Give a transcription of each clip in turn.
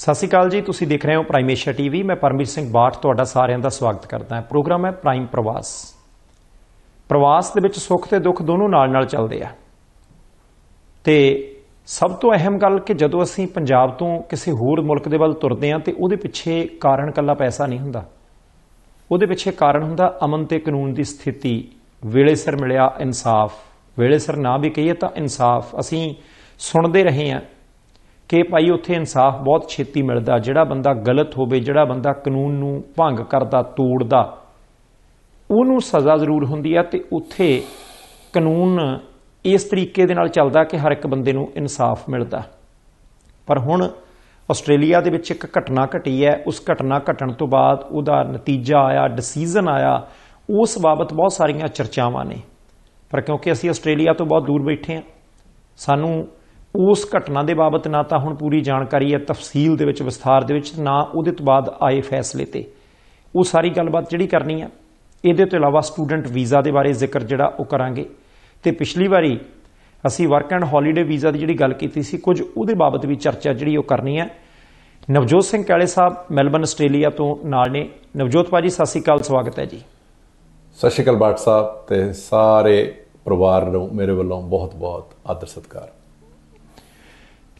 ਸਤਿ ਸ਼੍ਰੀ ਅਕਾਲ ਜੀ ਤੁਸੀਂ ਦੇਖ ਰਹੇ ਹੋ ਪ੍ਰਾਈਮ ਏਸ਼ੀਆ ਟੀਵੀ ਮੈਂ ਪਰਮਜੀਤ ਸਿੰਘ ਬਾਠ ਤੁਹਾਡਾ ਸਾਰਿਆਂ ਦਾ ਸਵਾਗਤ ਕਰਦਾ ਹਾਂ ਪ੍ਰੋਗਰਾਮ ਹੈ ਪ੍ਰਾਈਮ ਪ੍ਰਵਾਸ ਪ੍ਰਵਾਸ ਦੇ ਵਿੱਚ ਸੁੱਖ ਤੇ ਦੁੱਖ ਦੋਨੋਂ ਨਾਲ-ਨਾਲ ਚੱਲਦੇ ਆ ਤੇ ਸਭ ਤੋਂ ਅਹਿਮ ਗੱਲ ਕਿ ਜਦੋਂ ਅਸੀਂ ਪੰਜਾਬ ਤੋਂ ਕਿਸੇ ਹੋਰ ਮੁਲਕ ਦੇ ਵੱਲ ਤੁਰਦੇ ਆ ਤੇ ਉਹਦੇ ਪਿੱਛੇ ਕਾਰਨ ਕੱਲਾ ਪੈਸਾ ਨਹੀਂ ਹੁੰਦਾ ਉਹਦੇ ਪਿੱਛੇ ਕਾਰਨ ਹੁੰਦਾ ਅਮਨ ਤੇ ਕਾਨੂੰਨ ਦੀ ਸਥਿਤੀ ਵੇਲੇ ਸਿਰ ਮਿਲਿਆ ਇਨਸਾਫ ਵੇਲੇ ਸਿਰ ਨਾ ਵੀ ਕਹੀਏ ਤਾਂ ਇਨਸਾਫ ਅਸੀਂ ਸੁਣਦੇ ਰਹੇ ਆ ਕਿ ਭਾਈ ਉੱਥੇ ਇਨਸਾਫ ਬਹੁਤ ਛੇਤੀ ਮਿਲਦਾ ਜਿਹੜਾ ਬੰਦਾ ਗਲਤ ਹੋਵੇ ਜਿਹੜਾ ਬੰਦਾ ਕਾਨੂੰਨ ਨੂੰ ਭੰਗ ਕਰਦਾ ਤੋੜਦਾ ਉਹਨੂੰ ਸਜ਼ਾ ਜ਼ਰੂਰ ਹੁੰਦੀ ਆ ਤੇ ਉੱਥੇ ਕਾਨੂੰਨ ਇਸ ਤਰੀਕੇ ਦੇ ਨਾਲ ਚੱਲਦਾ ਕਿ ਹਰ ਇੱਕ ਬੰਦੇ ਨੂੰ ਇਨਸਾਫ ਮਿਲਦਾ ਪਰ ਹੁਣ ਆਸਟ੍ਰੇਲੀਆ ਦੇ ਵਿੱਚ ਇੱਕ ਘਟਨਾ ਘਟੀ ਹੈ ਉਸ ਘਟਨਾ ਘਟਣ ਤੋਂ ਬਾਅਦ ਉਹਦਾ ਨਤੀਜਾ ਆਇਆ ਡਿਸੀਜਨ ਆਇਆ ਉਸ ਬਾਬਤ ਬਹੁਤ ਸਾਰੀਆਂ ਚਰਚਾਵਾਂ ਨੇ ਪਰ ਕਿਉਂਕਿ ਅਸੀਂ ਆਸਟ੍ਰੇਲੀਆ ਤੋਂ ਬਹੁਤ ਦੂਰ ਬੈਠੇ ਹਾਂ ਸਾਨੂੰ ਉਸ ਘਟਨਾ ਦੇ ਬਾਬਤ ਨਾ ਤਾਂ ਹੁਣ ਪੂਰੀ ਜਾਣਕਾਰੀ ਹੈ ਤਫਸੀਲ ਦੇ ਵਿੱਚ ਵਿਸਥਾਰ ਦੇ ਵਿੱਚ ਨਾ ਉਹਦੇ ਤੋਂ ਬਾਅਦ ਆਏ ਫੈਸਲੇ ਤੇ ਉਹ ਸਾਰੀ ਗੱਲਬਾਤ ਜਿਹੜੀ ਕਰਨੀ ਹੈ ਇਹਦੇ ਤੋਂ ਇਲਾਵਾ ਸਟੂਡੈਂਟ ਵੀਜ਼ਾ ਦੇ ਬਾਰੇ ਜ਼ਿਕਰ ਜਿਹੜਾ ਉਹ ਕਰਾਂਗੇ ਤੇ ਪਿਛਲੀ ਵਾਰੀ ਅਸੀਂ ਵਰਕ ਐਂਡ ਹੌਲੀਡੇ ਵੀਜ਼ਾ ਦੀ ਜਿਹੜੀ ਗੱਲ ਕੀਤੀ ਸੀ ਕੁਝ ਉਹਦੇ ਬਾਬਤ ਵੀ ਚਰਚਾ ਜਿਹੜੀ ਉਹ ਕਰਨੀ ਹੈ ਨਵਜੋਤ ਸਿੰਘ ਕਾਲੇ ਸਾਹਿਬ ਮੈਲਬਨ ਆਸਟ੍ਰੇਲੀਆ ਤੋਂ ਨਾਲ ਨੇ ਨਵਜੋਤ ਭਾਜੀ ਸਤਿ ਸ਼੍ਰੀ ਅਕਾਲ ਸਵਾਗਤ ਹੈ ਜੀ ਸਤਿ ਸ਼੍ਰੀ ਅਕਾਲ ਬਾਟ ਸਾਹਿਬ ਤੇ ਸਾਰੇ ਪਰਿਵਾਰ ਨੂੰ ਮੇਰੇ ਵੱਲੋਂ ਬਹੁਤ-ਬਹੁਤ ਆਦਰ ਸਤਿਕਾਰ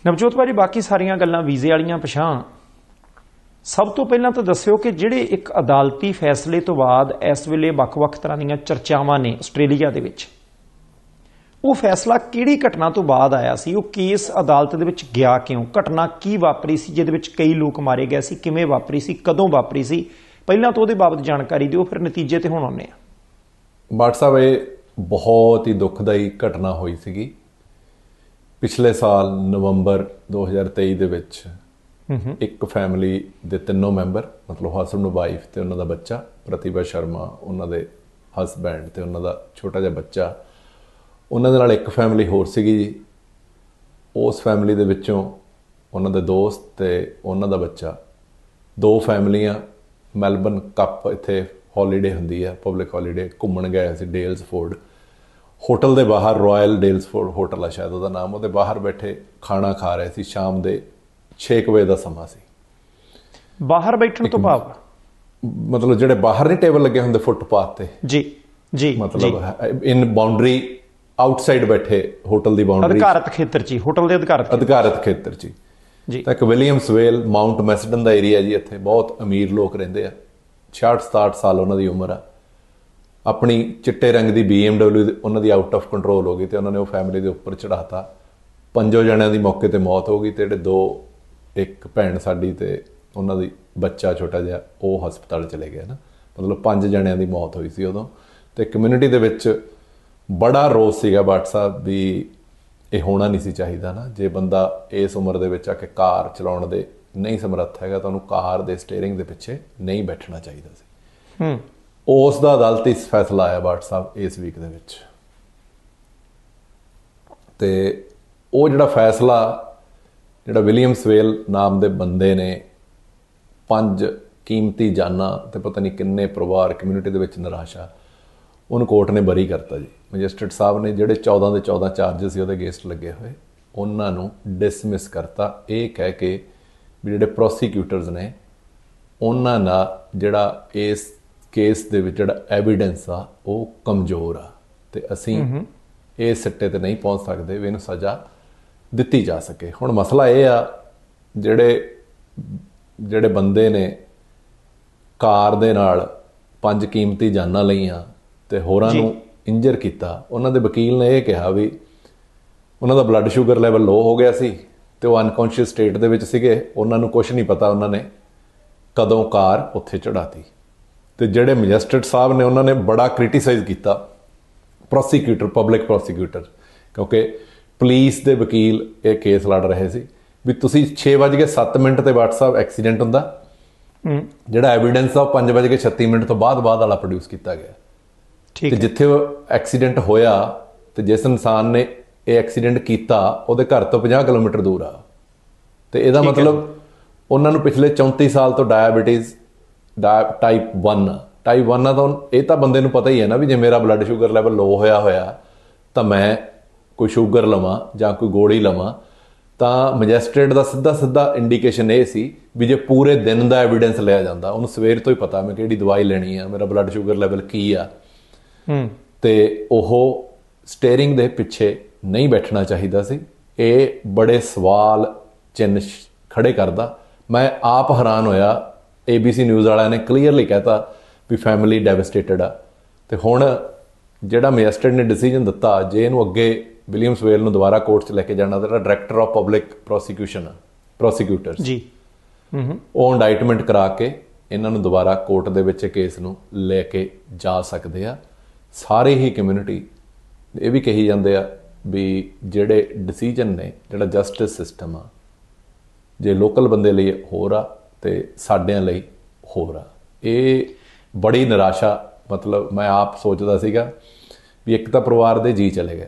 ਨਵਜੋਤ ਭਾਜੀ ਬਾਕੀ ਸਾਰੀਆਂ ਗੱਲਾਂ ਵੀਜ਼ੇ ਵਾਲੀਆਂ ਪਛਾਣ ਸਭ ਤੋਂ ਪਹਿਲਾਂ ਤਾਂ ਦੱਸਿਓ ਕਿ ਜਿਹੜੇ ਇੱਕ ਅਦਾਲਤੀ ਫੈਸਲੇ ਤੋਂ ਬਾਅਦ ਇਸ ਵੇਲੇ ਵੱਖ-ਵੱਖ ਤਰ੍ਹਾਂ ਦੀਆਂ ਚਰਚਾਵਾਂ ਨੇ ਆਸਟ੍ਰੇਲੀਆ ਦੇ ਵਿੱਚ ਉਹ ਫੈਸਲਾ ਕਿਹੜੀ ਘਟਨਾ ਤੋਂ ਬਾਅਦ ਆਇਆ ਸੀ ਉਹ ਕੇਸ ਅਦਾਲਤ ਦੇ ਵਿੱਚ ਗਿਆ ਕਿਉਂ ਘਟਨਾ ਕੀ ਵਾਪਰੀ ਸੀ ਜਿਹਦੇ ਵਿੱਚ ਕਈ ਲੋਕ ਮਾਰੇ ਗਏ ਸੀ ਕਿਵੇਂ ਵਾਪਰੀ ਸੀ ਕਦੋਂ ਵਾਪਰੀ ਸੀ ਪਹਿਲਾਂ ਤਾਂ ਉਹਦੇ ਬਾਬਤ ਜਾਣਕਾਰੀ ਦਿਓ ਫਿਰ ਨਤੀਜੇ ਤੇ ਹੁਣ ਆਉਂਦੇ ਆ ਬਾਟ ਸਾਹਿਬ ਇਹ ਬਹੁਤ ਹੀ ਦੁਖਦਾਈ ਘਟਨਾ ਹੋਈ ਸੀਗੀ ਪਿਛਲੇ ਸਾਲ ਨਵੰਬਰ 2023 ਦੇ ਵਿੱਚ ਇੱਕ ਫੈਮਿਲੀ ਦੇ ਤਿੰਨੋਂ ਮੈਂਬਰ ਮਤਲਬ ਹਸਬੰਦ ਨੂੰ ਵਾਈਫ ਤੇ ਉਹਨਾਂ ਦਾ ਬੱਚਾ ਪ੍ਰਤੀਭਾ ਸ਼ਰਮਾ ਉਹਨਾਂ ਦੇ ਹਸਬੰਡ ਤੇ ਉਹਨਾਂ ਦਾ ਛੋਟਾ ਜਿਹਾ ਬੱਚਾ ਉਹਨਾਂ ਦੇ ਨਾਲ ਇੱਕ ਫੈਮਿਲੀ ਹੋਰ ਸੀਗੀ ਜੀ ਉਸ ਫੈਮਿਲੀ ਦੇ ਵਿੱਚੋਂ ਉਹਨਾਂ ਦੇ ਦੋਸਤ ਤੇ ਉਹਨਾਂ ਦਾ ਬੱਚਾ ਦੋ ਫੈਮਲੀਆਂ ਮੈਲਬਨ ਕੱਪ ਇੱਥੇ ਹੌਲੀਡੇ ਹੁੰਦੀ ਆ ਪਬਲਿਕ ਹੌਲੀਡੇ ਘੁੰਮਣ ਗਏ ਸੀ ਡੇਲਸਫੋਰਡ ਹੋਟਲ ਦੇ ਬਾਹਰ ਰਾਇਲ ਡੇਲਸਫੋਰਡ ਹੋਟਲ ਆ ਸ਼ਾਇਦ ਉਹਦਾ ਨਾਮ ਉਹਦੇ ਬਾਹਰ ਬੈਠੇ ਖਾਣਾ ਖਾ ਰਹੇ ਸੀ ਸ਼ਾਮ ਦੇ 6 ਵਜੇ ਦਾ ਸਮਾਂ ਸੀ ਬਾਹਰ ਬੈਠਣ ਤੋਂ ਭਾਵ ਮਤਲਬ ਜਿਹੜੇ ਬਾਹਰ ਨਹੀਂ ਟੇਬਲ ਲੱਗੇ ਹੁੰਦੇ ਫੁੱਟਪਾਥ ਤੇ ਜੀ ਜੀ ਮਤਲਬ ਇਨ ਬਾਉਂਡਰੀ ਆਊਟਸਾਈਡ ਬੈਠੇ ਹੋਟਲ ਦੀ ਬਾਉਂਡਰੀ ਅਧਿਕਾਰਤ ਖੇਤਰ 'ਚ ਹੋਟਲ ਦੇ ਅਧਿਕਾਰਤ ਅਧਿਕਾਰਤ ਖੇਤਰ 'ਚ ਜੀ ਤਾਂ ਵਿਲੀਅਮ ਸਵੇਲ ਮਾਉਂਟ ਮੈਸਡਨ ਦਾ ਏਰੀਆ ਜੀ ਇੱਥੇ ਬਹੁਤ ਅਮੀਰ ਲੋਕ ਰਹਿੰਦੇ ਆ 66 67 ਸਾਲ ਉਹਨਾਂ ਦੀ ਉਮਰ ਆ ਆਪਣੀ ਚਿੱਟੇ ਰੰਗ ਦੀ BMW ਉਹਨਾਂ ਦੀ ਆਊਟ ਆਫ ਕੰਟਰੋਲ ਹੋ ਗਈ ਤੇ ਉਹਨਾਂ ਨੇ ਉਹ ਫੈਮਿਲੀ ਦੇ ਉੱਪਰ ਚੜਾਤਾ ਪੰਜੋ ਜਣਿਆਂ ਦੀ ਮੌਕੇ ਤੇ ਮੌਤ ਹੋ ਗਈ ਤੇ ਜਿਹੜੇ ਦੋ ਇੱਕ ਭੈਣ ਸਾਡੀ ਤੇ ਉਹਨਾਂ ਦੀ ਬੱਚਾ ਛੋਟਾ ਜਿਹਾ ਉਹ ਹਸਪਤਾਲ ਚਲੇ ਗਿਆ ਨਾ ਮਤਲਬ ਪੰਜ ਜਣਿਆਂ ਦੀ ਮੌਤ ਹੋਈ ਸੀ ਉਦੋਂ ਤੇ ਕਮਿਊਨਿਟੀ ਦੇ ਵਿੱਚ ਬੜਾ ਰੋਸ ਸੀਗਾ ਬਾਟ ਵੀ ਇਹ ਹੋਣਾ ਨਹੀਂ ਸੀ ਚਾਹੀਦਾ ਨਾ ਜੇ ਬੰਦਾ ਇਸ ਉਮਰ ਦੇ ਵਿੱਚ ਆ ਕੇ ਕਾਰ ਚਲਾਉਣ ਦੇ ਨਹੀਂ ਸਮਰੱਥ ਹੈਗਾ ਤਾਂ ਉਹਨੂੰ ਕਾਰ ਦੇ ਸਟੀering ਦੇ ਪਿੱਛੇ ਨਹੀਂ ਬੈਠਣਾ ਚਾਹੀਦਾ ਸੀ ਹੂੰ ਉਸ ਦਾ ਅਦਾਲਤ ਇਸ ਫੈਸਲਾ ਆਇਆ ਬਾਟ ਸਾਹਿਬ ਇਸ ਵੀਕ ਦੇ ਵਿੱਚ ਤੇ ਉਹ ਜਿਹੜਾ ਫੈਸਲਾ ਜਿਹੜਾ ਵਿਲੀਅਮ ਸਵੇਲ ਨਾਮ ਦੇ ਬੰਦੇ ਨੇ ਪੰਜ ਕੀਮਤੀ ਜਾਨਾਂ ਤੇ ਪਤਾ ਨਹੀਂ ਕਿੰਨੇ ਪਰਿਵਾਰ ਕਮਿਊਨਿਟੀ ਦੇ ਵਿੱਚ ਨਿਰਾਸ਼ਾ ਉਹਨੂੰ ਕੋਰਟ ਨੇ ਬਰੀ ਕਰਤਾ ਜੀ ਮੈਜਿਸਟਰੇਟ ਸਾਹਿਬ ਨੇ ਜਿਹੜੇ 14 ਦੇ 14 ਚਾਰजेस ਸੀ ਉਹਦੇ ਅਗੇਂਸਟ ਲੱਗੇ ਹੋਏ ਉਹਨਾਂ ਨੂੰ ਡਿਸਮਿਸ ਕਰਤਾ ਇਹ ਕਹਿ ਕੇ ਵੀ ਜਿਹੜੇ ਪ੍ਰੋਸੀਕਿਊਟਰਸ ਨੇ ਉਹਨਾਂ ਦਾ ਜਿਹੜਾ ਇਸ ਕੇਸ ਦੇ ਵਿੱਚ ਜਿਹੜਾ ਐਵੀਡੈਂਸ ਆ ਉਹ ਕਮਜ਼ੋਰ ਆ ਤੇ ਅਸੀਂ ਇਹ ਸਿੱਟੇ ਤੇ ਨਹੀਂ ਪਹੁੰਚ ਸਕਦੇ ਵੀ ਇਹਨੂੰ ਸਜ਼ਾ ਦਿੱਤੀ ਜਾ ਸਕੇ ਹੁਣ ਮਸਲਾ ਇਹ ਆ ਜਿਹੜੇ ਜਿਹੜੇ ਬੰਦੇ ਨੇ ਕਾਰ ਦੇ ਨਾਲ ਪੰਜ ਕੀਮਤੀ ਜਾਨਾਂ ਲਈਆਂ ਤੇ ਹੋਰਾਂ ਨੂੰ ਇੰਜਰ ਕੀਤਾ ਉਹਨਾਂ ਦੇ ਵਕੀਲ ਨੇ ਇਹ ਕਿਹਾ ਵੀ ਉਹਨਾਂ ਦਾ ਬਲੱਡ ਸ਼ੂਗਰ ਲੈਵਲ ਲੋ ਹੋ ਗਿਆ ਸੀ ਤੇ ਉਹ ਅਨਕੌਂਸ਼ੀਅਸ ਸਟੇਟ ਦੇ ਵਿੱਚ ਸੀਗੇ ਉਹਨਾਂ ਨੂੰ ਕੁਝ ਨਹੀਂ ਪਤਾ ਉਹਨਾਂ ਨੇ ਕਦੋਂ ਕਾਰ ਉੱਥੇ ਚੜਾਤੀ ਤੇ ਜਿਹੜੇ ਮੈਜਿਸਟ੍ਰੇਟ ਸਾਹਿਬ ਨੇ ਉਹਨਾਂ ਨੇ ਬੜਾ ਕ੍ਰਿਟਿਸਾਈਜ਼ ਕੀਤਾ ਪ੍ਰੋਸੀਕਿਊਟਰ ਪਬਲਿਕ ਪ੍ਰੋਸੀਕਿਊਟਰ ਕਿਉਂਕਿ ਪੁਲਿਸ ਦੇ ਵਕੀਲ ਇਹ ਕੇਸ ਲੜ ਰਹੇ ਸੀ ਵੀ ਤੁਸੀਂ 6:07 ਮਿੰਟ ਤੇ WhatsApp ਐਕਸੀਡੈਂਟ ਹੁੰਦਾ ਜਿਹੜਾ ਐਵੀਡੈਂਸ ਆ 5:36 ਮਿੰਟ ਤੋਂ ਬਾਅਦ ਬਾਅਦ ਵਾਲਾ ਪ੍ਰੋਡਿਊਸ ਕੀਤਾ ਗਿਆ ਠੀਕ ਤੇ ਜਿੱਥੇ ਐਕਸੀਡੈਂਟ ਹੋਇਆ ਤੇ ਜਿਸ ਇਨਸਾਨ ਨੇ ਇਹ ਐਕਸੀਡੈਂਟ ਕੀਤਾ ਉਹਦੇ ਘਰ ਤੋਂ 50 ਕਿਲੋਮੀਟਰ ਦੂਰ ਆ ਤੇ ਇਹਦਾ ਮਤਲਬ ਉਹਨਾਂ ਨੂੰ ਪਿਛਲੇ 34 ਸਾਲ ਤੋਂ ਡਾਇਬੀਟੀਜ਼ ਦਾ ਟਾਈਪ 1 ਟਾਈਪ 1 ਦਾ ਇਹ ਤਾਂ ਬੰਦੇ ਨੂੰ ਪਤਾ ਹੀ ਹੈ ਨਾ ਵੀ ਜੇ ਮੇਰਾ ਬਲੱਡ ਸ਼ੂਗਰ ਲੈਵਲ ਲੋ ਹੋਇਆ ਹੋਇਆ ਤਾਂ ਮੈਂ ਕੋਈ ਸ਼ੂਗਰ ਲਵਾਂ ਜਾਂ ਕੋਈ ਗੋਲੀ ਲਵਾਂ ਤਾਂ ਮੈਜਿਸਟ੍ਰੇਟ ਦਾ ਸਿੱਧਾ ਸਿੱਧਾ ਇੰਡੀਕੇਸ਼ਨ ਇਹ ਸੀ ਵੀ ਜੇ ਪੂਰੇ ਦਿਨ ਦਾ ਐਵੀਡੈਂਸ ਲਿਆ ਜਾਂਦਾ ਉਹਨੂੰ ਸਵੇਰ ਤੋਂ ਹੀ ਪਤਾ ਮੈਂ ਕਿਹੜੀ ਦਵਾਈ ਲੈਣੀ ਆ ਮੇਰਾ ਬਲੱਡ ਸ਼ੂਗਰ ਲੈਵਲ ਕੀ ਆ ਹੂੰ ਤੇ ਉਹ ਸਟੀering ਦੇ ਪਿੱਛੇ ਨਹੀਂ ਬੈਠਣਾ ਚਾਹੀਦਾ ਸੀ ਇਹ ਬੜੇ ਸਵਾਲ ਚਿੰਨ ਖੜੇ ਕਰਦਾ ਮੈਂ ਆਪ ਹੈਰਾਨ ਹੋਇਆ ABC ਨਿਊਜ਼ ਵਾਲਿਆਂ ਨੇ ਕਲੀਅਰਲੀ ਕਹਿਤਾ ਵੀ ਫੈਮਿਲੀ ਡੈਵਸਟੇਟਡ ਆ ਤੇ ਹੁਣ ਜਿਹੜਾ ਮੈਜਿਸਟ੍ਰੇਟ ਨੇ ਡਿਸੀਜਨ ਦਿੱਤਾ ਜੇ ਇਹਨੂੰ ਅੱਗੇ ਵਿਲੀਅਮਸ ਵੇਲ ਨੂੰ ਦੁਬਾਰਾ ਕੋਰਟ 'ਚ ਲੈ ਕੇ ਜਾਣਾ ਤਾਂ ਡਾਇਰੈਕਟਰ ਆਫ ਪਬਲਿਕ ਪ੍ਰੋਸੀਕਿਊਸ਼ਨ ਆ ਪ੍ਰੋਸੀਕਿਊਟਰਸ ਜੀ ਹੂੰ ਉਹ ਇੰਡਾਈਟਮੈਂਟ ਕਰਾ ਕੇ ਇਹਨਾਂ ਨੂੰ ਦੁਬਾਰਾ ਕੋਰਟ ਦੇ ਵਿੱਚ ਕੇਸ ਨੂੰ ਲੈ ਕੇ ਜਾ ਸਕਦੇ ਆ ਸਾਰੇ ਹੀ ਕਮਿਊਨਿਟੀ ਇਹ ਵੀ ਕਹੀ ਜਾਂਦੇ ਆ ਵੀ ਜਿਹੜੇ ਡਿਸੀਜਨ ਨੇ ਜਿਹੜਾ ਜਸਟਿਸ ਸਿਸਟਮ ਆ ਜੇ ਲੋਕਲ ਬੰਦੇ ਲਈ ਹੋਰ ਆ ਤੇ ਸਾਡਿਆਂ ਲਈ ਹੋ ਰਿਹਾ ਇਹ ਬੜੀ ਨਿਰਾਸ਼ਾ ਮਤਲਬ ਮੈਂ ਆਪ ਸੋਚਦਾ ਸੀਗਾ ਵੀ ਇੱਕ ਤਾਂ ਪਰਿਵਾਰ ਦੇ ਜੀ ਚਲੇ ਗਏ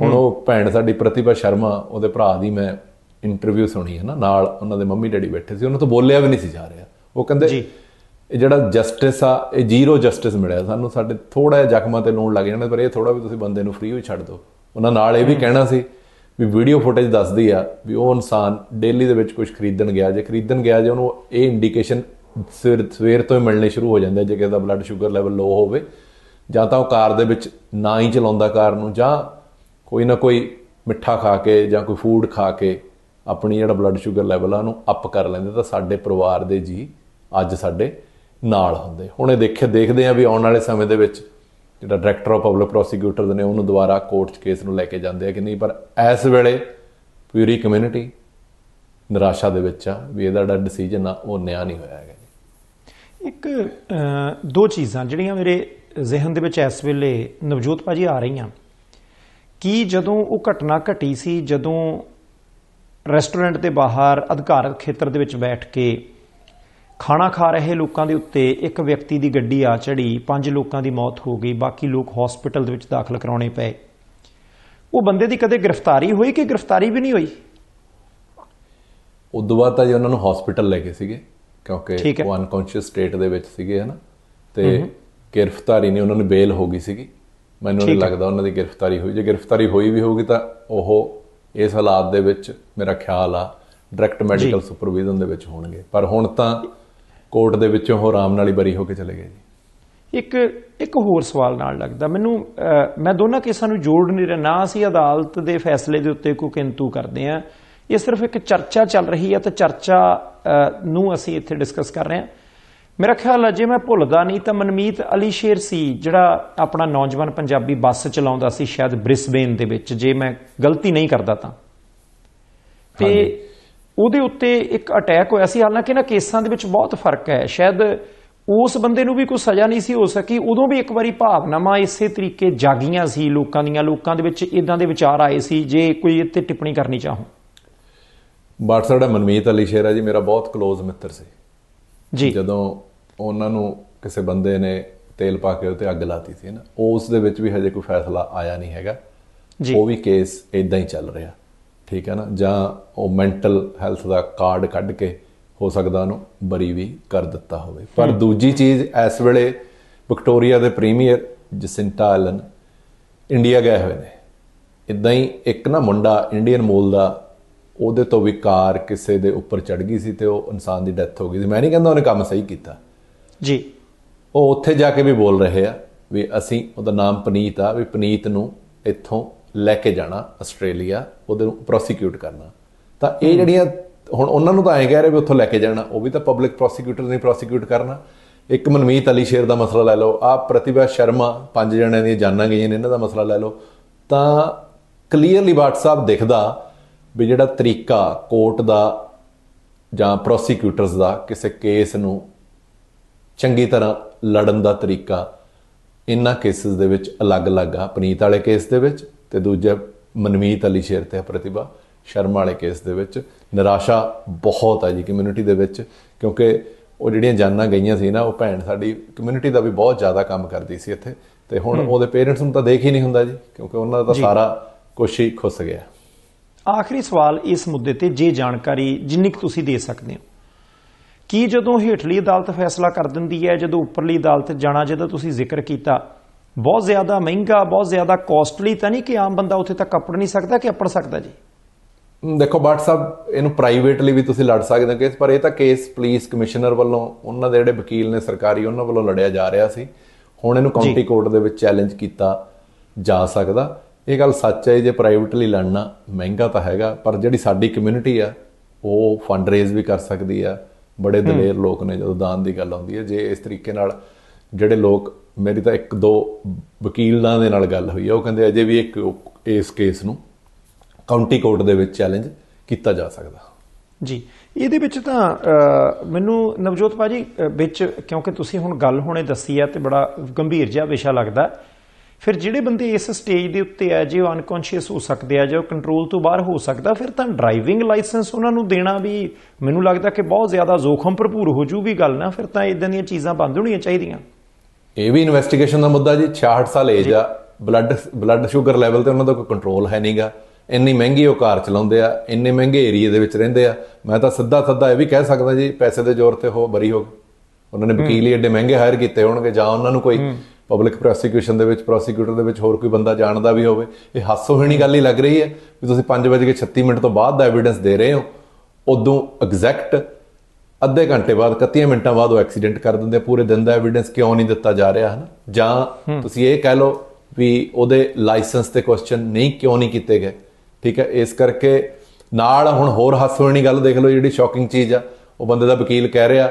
ਹੁਣ ਉਹ ਭੈਣ ਸਾਡੀ ਪ੍ਰਤਿਭਾ ਸ਼ਰਮਾ ਉਹਦੇ ਭਰਾ ਦੀ ਮੈਂ ਇੰਟਰਵਿਊ ਸੁਣੀ ਹੈ ਨਾ ਨਾਲ ਉਹਨਾਂ ਦੇ ਮੰਮੀ ਡੈਡੀ ਬੈਠੇ ਸੀ ਉਹਨਾਂ ਤੋਂ ਬੋਲਿਆ ਵੀ ਨਹੀਂ ਸੀ ਜਾ ਰਿਹਾ ਉਹ ਕਹਿੰਦੇ ਜੀ ਇਹ ਜਿਹੜਾ ਜਸਟਿਸ ਆ ਇਹ ਜ਼ੀਰੋ ਜਸਟਿਸ ਮਿਲਿਆ ਸਾਨੂੰ ਸਾਡੇ ਥੋੜਾ ਜਿਹਾ ਜ਼ਖਮਾਂ ਤੇ ਲੋਣ ਲੱਗ ਜਾਣਾ ਪਰ ਇਹ ਥੋੜਾ ਵੀ ਤੁਸੀਂ ਬੰਦੇ ਨੂੰ ਫ੍ਰੀ ਹੋਈ ਛੱਡ ਦਿਓ ਉਹਨਾਂ ਨਾਲ ਇਹ ਵੀ ਕਹਿਣਾ ਸੀ ਵੀ ਵੀਡੀਓ ਫੁਟੇਜ ਦੱਸਦੀ ਆ ਵੀ ਉਹ ਇਨਸਾਨ ਡੇਲੀ ਦੇ ਵਿੱਚ ਕੁਝ ਖਰੀਦਣ ਗਿਆ ਜੇ ਖਰੀਦਣ ਗਿਆ ਜੇ ਉਹਨੂੰ ਇਹ ਇੰਡੀਕੇਸ਼ਨ ਸਵੇਰ ਤੋਂ ਹੀ ਮਿਲਣੇ ਸ਼ੁਰੂ ਹੋ ਜਾਂਦੇ ਜੇ ਕਿਸੇ ਦਾ ਬਲੱਡ ਸ਼ੂਗਰ ਲੈਵਲ ਲੋ ਹੋਵੇ ਜਾਂ ਤਾਂ ਉਹ ਕਾਰ ਦੇ ਵਿੱਚ ਨਾ ਹੀ ਚਲਾਉਂਦਾ ਕਾਰ ਨੂੰ ਜਾਂ ਕੋਈ ਨਾ ਕੋਈ ਮਿੱਠਾ ਖਾ ਕੇ ਜਾਂ ਕੋਈ ਫੂਡ ਖਾ ਕੇ ਆਪਣੀ ਜਿਹੜਾ ਬਲੱਡ ਸ਼ੂਗਰ ਲੈਵਲ ਆ ਉਹਨੂੰ ਅਪ ਕਰ ਲੈਂਦੇ ਤਾਂ ਸਾਡੇ ਪਰਿਵਾਰ ਦੇ ਜੀ ਅੱਜ ਸਾਡੇ ਨਾਲ ਹੁੰਦੇ ਹੁਣ ਇਹ ਦੇਖੇ ਦੇਖਦੇ ਆ ਵੀ ਆਉਣ ਵਾਲੇ ਸਮੇਂ ਦੇ ਵਿੱਚ ਜਿਹੜਾ ਡਾਇਰੈਕਟਰ ਆਫ ਪਬਲਿਕ ਪ੍ਰੋਸੀਕਿਊਟਰ ਨੇ ਉਹਨੂੰ ਦੁਬਾਰਾ ਕੋਰਟ 'ਚ ਕੇਸ ਨੂੰ ਲੈ ਕੇ ਜਾਂਦੇ ਆ ਕਿ ਨਹੀਂ ਪਰ ਇਸ ਵੇਲੇ ਪੂਰੀ ਕਮਿਊਨਿਟੀ ਨਿਰਾਸ਼ਾ ਦੇ ਵਿੱਚ ਆ ਵੀ ਇਹਦਾ ਜਿਹੜਾ ਡਿਸੀਜਨ ਆ ਉਹ ਨਿਆਂ ਨਹੀਂ ਹੋਇਆ ਹੈਗਾ ਇੱਕ ਦੋ ਚੀਜ਼ਾਂ ਜਿਹੜੀਆਂ ਮੇਰੇ ਜ਼ਿਹਨ ਦੇ ਵਿੱਚ ਇਸ ਵੇਲੇ ਨਵਜੋਤ ਪਾਜੀ ਆ ਰਹੀਆਂ ਕੀ ਜਦੋਂ ਉਹ ਘਟਨਾ ਘਟੀ ਸੀ ਜਦੋਂ ਰੈਸਟੋਰੈਂਟ ਦੇ ਬਾਹਰ ਅਧਿਕਾਰਤ ਖੇਤਰ ਦੇ ਵਿੱਚ ਬੈਠ ਕੇ ਖਾਣਾ ਖਾ ਰਹੇ ਲੋਕਾਂ ਦੇ ਉੱਤੇ ਇੱਕ ਵਿਅਕਤੀ ਦੀ ਗੱਡੀ ਆ ਚੜੀ ਪੰਜ ਲੋਕਾਂ ਦੀ ਮੌਤ ਹੋ ਗਈ ਬਾਕੀ ਲੋਕ ਹਸਪੀਟਲ ਦੇ ਵਿੱਚ ਦਾਖਲ ਕਰਾਉਣੇ ਪਏ ਉਹ ਬੰਦੇ ਦੀ ਕਦੇ ਗ੍ਰਿਫਤਾਰੀ ਹੋਈ ਕਿ ਗ੍ਰਿਫਤਾਰੀ ਵੀ ਨਹੀਂ ਹੋਈ ਉਦੋਂ ਬਾਅਦ ਤਾਂ ਜੀ ਉਹਨਾਂ ਨੂੰ ਹਸਪੀਟਲ ਲੈ ਕੇ ਸੀਗੇ ਕਿਉਂਕਿ ਉਹ ਅਨਕੌਂਸ਼ੀਅਸ ਸਟੇਟ ਦੇ ਵਿੱਚ ਸੀਗੇ ਹਨਾ ਤੇ ਗ੍ਰਿਫਤਾਰੀ ਨਹੀਂ ਉਹਨਾਂ ਨੂੰ ਬੇਲ ਹੋ ਗਈ ਸੀਗੀ ਮੈਨੂੰ ਨਹੀਂ ਲੱਗਦਾ ਉਹਨਾਂ ਦੀ ਗ੍ਰਿਫਤਾਰੀ ਹੋਈ ਜੇ ਗ੍ਰਿਫਤਾਰੀ ਹੋਈ ਵੀ ਹੋਊਗੀ ਤਾਂ ਉਹ ਇਸ ਹਾਲਾਤ ਦੇ ਵਿੱਚ ਮੇਰਾ ਖਿਆਲ ਆ ਡਾਇਰੈਕਟ ਮੈਡੀਕਲ ਸੁਪਰਵੀਜ਼ਨ ਦੇ ਵਿੱਚ ਹੋਣਗੇ ਪਰ ਹੁਣ ਤਾਂ ਕੋਰਟ ਦੇ ਵਿੱਚੋਂ ਉਹ ਆਰਾਮ ਨਾਲ ਹੀ ਬਰੀ ਹੋ ਕੇ ਚਲੇ ਗਏ ਜੀ ਇੱਕ ਇੱਕ ਹੋਰ ਸਵਾਲ ਨਾਲ ਲੱਗਦਾ ਮੈਨੂੰ ਮੈਂ ਦੋਨਾਂ ਕੇਸਾਂ ਨੂੰ ਜੋੜ ਨਹੀਂ ਰਿਹਾ ਨਾ ਅਸੀਂ ਅਦਾਲਤ ਦੇ ਫੈਸਲੇ ਦੇ ਉੱਤੇ ਕੋਈ ਕਿੰਤੂ ਕਰਦੇ ਆ ਇਹ ਸਿਰਫ ਇੱਕ ਚਰਚਾ ਚੱਲ ਰਹੀ ਹੈ ਤੇ ਚਰਚਾ ਨੂੰ ਅਸੀਂ ਇੱਥੇ ਡਿਸਕਸ ਕਰ ਰਹੇ ਆ ਮੇਰਾ ਖਿਆਲ ਹੈ ਜੇ ਮੈਂ ਭੁੱਲਦਾ ਨਹੀਂ ਤਾਂ ਮਨਮੀਤ ਅਲੀ ਸ਼ੇਰ ਸੀ ਜਿਹੜਾ ਆਪਣਾ ਨੌਜਵਾਨ ਪੰਜਾਬੀ ਬੱਸ ਚਲਾਉਂਦਾ ਸੀ ਸ਼ਾਇਦ ਬ੍ਰਿਸਬੇਨ ਦੇ ਵਿੱਚ ਜੇ ਮੈਂ ਗਲਤੀ ਨਹੀਂ ਕਰਦਾ ਤਾਂ ਤੇ ਉਹਦੇ ਉੱਤੇ ਇੱਕ ਅਟੈਕ ਹੋਇਆ ਸੀ ਹਾਲਾਂਕਿ ਨਾ ਕੇਸਾਂ ਦੇ ਵਿੱਚ ਬਹੁਤ ਫਰਕ ਹੈ ਸ਼ਾਇਦ ਉਸ ਬੰਦੇ ਨੂੰ ਵੀ ਕੋਈ ਸਜ਼ਾ ਨਹੀਂ ਸੀ ਹੋ ਸਕੀ ਉਦੋਂ ਵੀ ਇੱਕ ਵਾਰੀ ਭਾਵਨਾਵਾਂ ਇਸੇ ਤਰੀਕੇ ਜਾਗੀਆਂ ਸੀ ਲੋਕਾਂ ਦੀਆਂ ਲੋਕਾਂ ਦੇ ਵਿੱਚ ਇਦਾਂ ਦੇ ਵਿਚਾਰ ਆਏ ਸੀ ਜੇ ਕੋਈ ਇੱਥੇ ਟਿੱਪਣੀ ਕਰਨੀ ਚਾਹੋ ਬਾਟਸੜਾ ਮਨਮੀਤ ਅਲੀ ਸ਼ੇਰਾ ਜੀ ਮੇਰਾ ਬਹੁਤ ক্লোਜ਼ ਮਿੱਤਰ ਸੀ ਜੀ ਜਦੋਂ ਉਹਨਾਂ ਨੂੰ ਕਿਸੇ ਬੰਦੇ ਨੇ ਤੇਲ ਪਾ ਕੇ ਉੱਤੇ ਅੱਗ ਲਾਤੀ ਸੀ ਨਾ ਉਸ ਦੇ ਵਿੱਚ ਵੀ ਹਜੇ ਕੋਈ ਫੈਸਲਾ ਆਇਆ ਨਹੀਂ ਹੈਗਾ ਜੀ ਉਹ ਵੀ ਕੇਸ ਇਦਾਂ ਹੀ ਚੱਲ ਰਿਹਾ ਠੀਕ ਹੈ ਨਾ ਜਾਂ ਉਹ ਮੈਂਟਲ ਹੈਲਥ ਦਾ ਕਾਰਡ ਕੱਢ ਕੇ ਹੋ ਸਕਦਾ ਉਹਨੂੰ ਬਰੀ ਵੀ ਕਰ ਦਿੱਤਾ ਹੋਵੇ ਪਰ ਦੂਜੀ ਚੀਜ਼ ਇਸ ਵੇਲੇ ਵਿਕਟੋਰੀਆ ਦੇ ਪ੍ਰੀਮੀਅਰ ਜਸਿੰਟਾ ਐਲਨ ਇੰਡੀਆ ਗਏ ਹੋਏ ਨੇ ਇਦਾਂ ਹੀ ਇੱਕ ਨਾ ਮੁੰਡਾ ਇੰਡੀਅਨ ਮੂਲ ਦਾ ਉਹਦੇ ਤੋਂ ਵੀ ਕਾਰ ਕਿਸੇ ਦੇ ਉੱਪਰ ਚੜ ਗਈ ਸੀ ਤੇ ਉਹ ਇਨਸਾਨ ਦੀ ਡੈਥ ਹੋ ਗਈ ਸੀ ਮੈਂ ਨਹੀਂ ਕਹਿੰਦਾ ਉਹਨੇ ਕੰਮ ਸਹੀ ਕੀਤਾ ਜੀ ਉਹ ਉੱਥੇ ਜਾ ਕੇ ਵੀ ਬੋਲ ਰਹੇ ਆ ਵੀ ਅਸੀਂ ਉਹਦਾ ਨਾਮ ਪਨੀਤ ਆ ਵੀ ਪਨੀਤ ਨੂੰ ਇੱਥੋਂ ਲੈ ਕੇ ਜਾਣਾ ਆਸਟ੍ਰੇਲੀਆ ਉਹਦੇ ਨੂੰ ਪ੍ਰੋਸੀਕਿਊਟ ਕਰਨਾ ਤਾਂ ਇਹ ਜਿਹੜੀਆਂ ਹੁਣ ਉਹਨਾਂ ਨੂੰ ਤਾਂ ਐਂ ਕਹਿ ਰਹੇ ਵੀ ਉੱਥੋਂ ਲੈ ਕੇ ਜਾਣਾ ਉਹ ਵੀ ਤਾਂ ਪਬਲਿਕ ਪ੍ਰੋਸੀਕਿਊਟਰ ਨੇ ਪ੍ਰੋਸੀਕਿਊਟ ਕਰਨਾ ਇੱਕ ਮਨਮੀਤ ਅਲੀ ਸ਼ੇਰ ਦਾ ਮਸਲਾ ਲੈ ਲਓ ਆ ਪ੍ਰਤਿਭਾ ਸ਼ਰਮਾ ਪੰਜ ਜਣਿਆਂ ਦੀ ਜਾਨਾਂ ਗਈਆਂ ਨੇ ਇਹਨਾਂ ਦਾ ਮਸਲਾ ਲੈ ਲਓ ਤਾਂ ਕਲੀਅਰਲੀ WhatsApp ਦਿਖਦਾ ਵੀ ਜਿਹੜਾ ਤਰੀਕਾ ਕੋਰਟ ਦਾ ਜਾਂ ਪ੍ਰੋਸੀਕਿਊਟਰਸ ਦਾ ਕਿਸੇ ਕੇਸ ਨੂੰ ਚੰਗੀ ਤਰ੍ਹਾਂ ਲੜਨ ਦਾ ਤਰੀਕਾ ਇਨ੍ਹਾਂ ਕੇਸਿਸ ਦੇ ਵਿੱਚ ਅਲੱਗ-ਅਲੱਗ ਆ ਪਨੀਤ ਵਾਲੇ ਕੇਸ ਦੇ ਵਿੱਚ ਤੇ ਦੂਜਾ ਮਨਮੀਤ ਅਲੀ ਸ਼ੇਰ ਤੇ ਪ੍ਰਤਿਭਾ ਸ਼ਰਮਾ ਵਾਲੇ ਕੇਸ ਦੇ ਵਿੱਚ ਨਿਰਾਸ਼ਾ ਬਹੁਤ ਹੈ ਜੀ ਕਮਿਊਨਿਟੀ ਦੇ ਵਿੱਚ ਕਿਉਂਕਿ ਉਹ ਜਿਹੜੀਆਂ ਜਾਨਾਂ ਗਈਆਂ ਸੀ ਨਾ ਉਹ ਭੈਣ ਸਾਡੀ ਕਮਿਊਨਿਟੀ ਦਾ ਵੀ ਬਹੁਤ ਜ਼ਿਆਦਾ ਕੰਮ ਕਰਦੀ ਸੀ ਇੱਥੇ ਤੇ ਹੁਣ ਉਹਦੇ ਪੇਰੈਂਟਸ ਨੂੰ ਤਾਂ ਦੇਖ ਹੀ ਨਹੀਂ ਹੁੰਦਾ ਜੀ ਕਿਉਂਕਿ ਉਹਨਾਂ ਦਾ ਤਾਂ ਸਾਰਾ ਕੁਝ ਹੀ ਖੁੱਸ ਗਿਆ ਆਖਰੀ ਸਵਾਲ ਇਸ ਮੁੱਦੇ ਤੇ ਜੇ ਜਾਣਕਾਰੀ ਜਿੰਨੀ ਕੁ ਤੁਸੀਂ ਦੇ ਸਕਦੇ ਹੋ ਕੀ ਜਦੋਂ ਹੇਠਲੀ ਅਦਾਲਤ ਫੈਸਲਾ ਕਰ ਦਿੰਦੀ ਹੈ ਜਦੋਂ ਉੱਪਰਲੀ ਅਦਾਲਤ ਜਾਣਾ ਜਿਹਦਾ ਤੁਸੀਂ ਜ਼ਿਕਰ ਕੀਤਾ ਬਹੁਤ ਜ਼ਿਆਦਾ ਮਹਿੰਗਾ ਬਹੁਤ ਜ਼ਿਆਦਾ ਕਾਸਟਲੀ ਤਾਂ ਨਹੀਂ ਕਿ ਆਮ ਬੰਦਾ ਉੱਥੇ ਤੱਕ ਕੱਪੜ ਨਹੀਂ ਸਕਦਾ ਕਿ ਅਪੜ ਸਕਦਾ ਜੀ ਦੇਖੋ ਬਾਟ ਸਾਹਿਬ ਇਹਨੂੰ ਪ੍ਰਾਈਵੇਟਲੀ ਵੀ ਤੁਸੀਂ ਲੜ ਸਕਦੇ ਹੋ ਕੇਸ ਪਰ ਇਹ ਤਾਂ ਕੇਸ ਪੁਲਿਸ ਕਮਿਸ਼ਨਰ ਵੱਲੋਂ ਉਹਨਾਂ ਦੇ ਜਿਹੜੇ ਵਕੀਲ ਨੇ ਸਰਕਾਰੀ ਉਹਨਾਂ ਵੱਲੋਂ ਲੜਿਆ ਜਾ ਰਿਹਾ ਸੀ ਹੁਣ ਇਹਨੂੰ ਕਾਉਂਟੀ ਕੋਰਟ ਦੇ ਵਿੱਚ ਚੈਲੰਜ ਕੀਤਾ ਜਾ ਸਕਦਾ ਇਹ ਗੱਲ ਸੱਚ ਹੈ ਜੇ ਪ੍ਰਾਈਵੇਟਲੀ ਲੜਨਾ ਮਹਿੰਗਾ ਤਾਂ ਹੈਗਾ ਪਰ ਜਿਹੜੀ ਸਾਡੀ ਕਮਿਊਨਿਟੀ ਆ ਉਹ ਫੰਡ ਰੇਜ਼ ਵੀ ਕਰ ਸਕਦੀ ਆ ਬੜੇ ਦਲੇਰ ਲੋਕ ਨੇ ਜਦੋਂ ਦਾਨ ਦੀ ਗੱਲ ਆਉਂਦੀ ਹੈ ਜੇ ਇਸ ਤਰੀਕੇ ਨਾਲ ਜਿਹੜੇ ਲੋਕ ਮੇਰੀ ਤਾਂ ਇੱਕ ਦੋ ਵਕੀਲਾਂ ਦੇ ਨਾਲ ਗੱਲ ਹੋਈ ਆ ਉਹ ਕਹਿੰਦੇ ਅਜੇ ਵੀ ਇੱਕ ਇਸ ਕੇਸ ਨੂੰ ਕਾਉਂਟੀ ਕੋਰਟ ਦੇ ਵਿੱਚ ਚੈਲੰਜ ਕੀਤਾ ਜਾ ਸਕਦਾ ਜੀ ਇਹਦੇ ਵਿੱਚ ਤਾਂ ਮੈਨੂੰ ਨਵਜੋਤ ਭਾਜੀ ਵਿੱਚ ਕਿਉਂਕਿ ਤੁਸੀਂ ਹੁਣ ਗੱਲ ਹੋਣੇ ਦੱਸੀ ਆ ਤੇ ਬੜਾ ਗੰਭੀਰ ਜਿਹਾ ਵਿਸ਼ਾ ਲੱਗਦਾ ਫਿਰ ਜਿਹੜੇ ਬੰਦੇ ਇਸ ਸਟੇਜ ਦੇ ਉੱਤੇ ਆ ਜੇ ਉਹ ਅਨਕੌਂਸ਼ੀਅਸ ਹੋ ਸਕਦੇ ਆ ਜੇ ਉਹ ਕੰਟਰੋਲ ਤੋਂ ਬਾਹਰ ਹੋ ਸਕਦਾ ਫਿਰ ਤਾਂ ਡਰਾਈਵਿੰਗ ਲਾਇਸੈਂਸ ਉਹਨਾਂ ਨੂੰ ਦੇਣਾ ਵੀ ਮੈਨੂੰ ਲੱਗਦਾ ਕਿ ਬਹੁਤ ਜ਼ਿਆਦਾ ਜ਼ੋਖਮ ਭਰਪੂਰ ਹੋ ਜੂਗੀ ਗੱਲ ਨਾ ਫਿਰ ਤਾਂ ਇਦਾਂ ਦੀਆਂ ਚੀਜ਼ਾਂ ਬੰਦ ਹੋਣੀਆਂ ਚਾਹੀਦੀਆਂ ਇਹ ਵੀ ਇਨਵੈਸਟੀਗੇਸ਼ਨ ਦਾ ਮੁੱਦਾ ਜੀ 66 ਸਾਲ ਏਜ ਆ ਬਲੱਡ ਬਲੱਡ ਸ਼ੂਗਰ ਲੈਵਲ ਤੇ ਉਹਨਾਂ ਦਾ ਕੋਈ ਕੰਟਰੋਲ ਹੈ ਨਹੀਂਗਾ ਇੰਨੀ ਮਹਿੰਗੀ ਉਹ ਕਾਰ ਚਲਾਉਂਦੇ ਆ ਇੰਨੇ ਮਹਿੰਗੇ ਏਰੀਆ ਦੇ ਵਿੱਚ ਰਹਿੰਦੇ ਆ ਮੈਂ ਤਾਂ ਸਿੱਧਾ ਸਿੱਧਾ ਇਹ ਵੀ ਕਹਿ ਸਕਦਾ ਜੀ ਪੈਸੇ ਦੇ ਜ਼ੋਰ ਤੇ ਹੋ ਬਰੀ ਹੋ ਉਹਨਾਂ ਨੇ ਵਕੀਲ ਹੀ ਐਡੇ ਮਹਿੰਗੇ ਹਾਇਰ ਕੀਤੇ ਹੋਣਗੇ ਜਾਂ ਉਹਨਾਂ ਨੂੰ ਕੋਈ ਪਬਲਿਕ ਪ੍ਰੋਸੀਕਿਊਸ਼ਨ ਦੇ ਵਿੱਚ ਪ੍ਰੋਸੀਕਿਊਟਰ ਦੇ ਵਿੱਚ ਹੋਰ ਕੋਈ ਬੰਦਾ ਜਾਣਦਾ ਵੀ ਹੋਵੇ ਇਹ ਹਾਸੋ ਹੋਣੀ ਗੱਲ ਹੀ ਲੱਗ ਰਹੀ ਹੈ ਵੀ ਤੁਸੀਂ 5:36 ਮਿੰਟ ਤੋਂ ਬਾਅਦ ਦਾ ਐਵੀਡੈਂਸ ਦੇ ਰਹੇ ਹੋ ਉਦੋਂ ਐਗਜ਼ੈਕਟ ਅੱਧੇ ਘੰਟੇ ਬਾਅਦ 31 ਮਿੰਟਾਂ ਬਾਅਦ ਉਹ ਐਕਸੀਡੈਂਟ ਕਰ ਦਿੰਦੇ ਪੂਰੇ ਦਿਨ ਦਾ ਐਵੀਡੈਂਸ ਕਿਉਂ ਨਹੀਂ ਦਿੱਤਾ ਜਾ ਰਿਹਾ ਹਨ ਜਾਂ ਤੁਸੀਂ ਇਹ ਕਹਿ ਲਓ ਵੀ ਉਹਦੇ ਲਾਇਸੈਂਸ ਤੇ ਕੁਐਸਚਨ ਨਹੀਂ ਕਿਉਂ ਨਹੀਂ ਕੀਤੇ ਗਏ ਠੀਕ ਹੈ ਇਸ ਕਰਕੇ ਨਾਲ ਹੁਣ ਹੋਰ ਹਾਸੇ ਵਾਲੀ ਗੱਲ ਦੇਖ ਲਓ ਜਿਹੜੀ ਸ਼ੌਕਿੰਗ ਚੀਜ਼ ਆ ਉਹ ਬੰਦੇ ਦਾ ਵਕੀਲ ਕਹਿ ਰਿਹਾ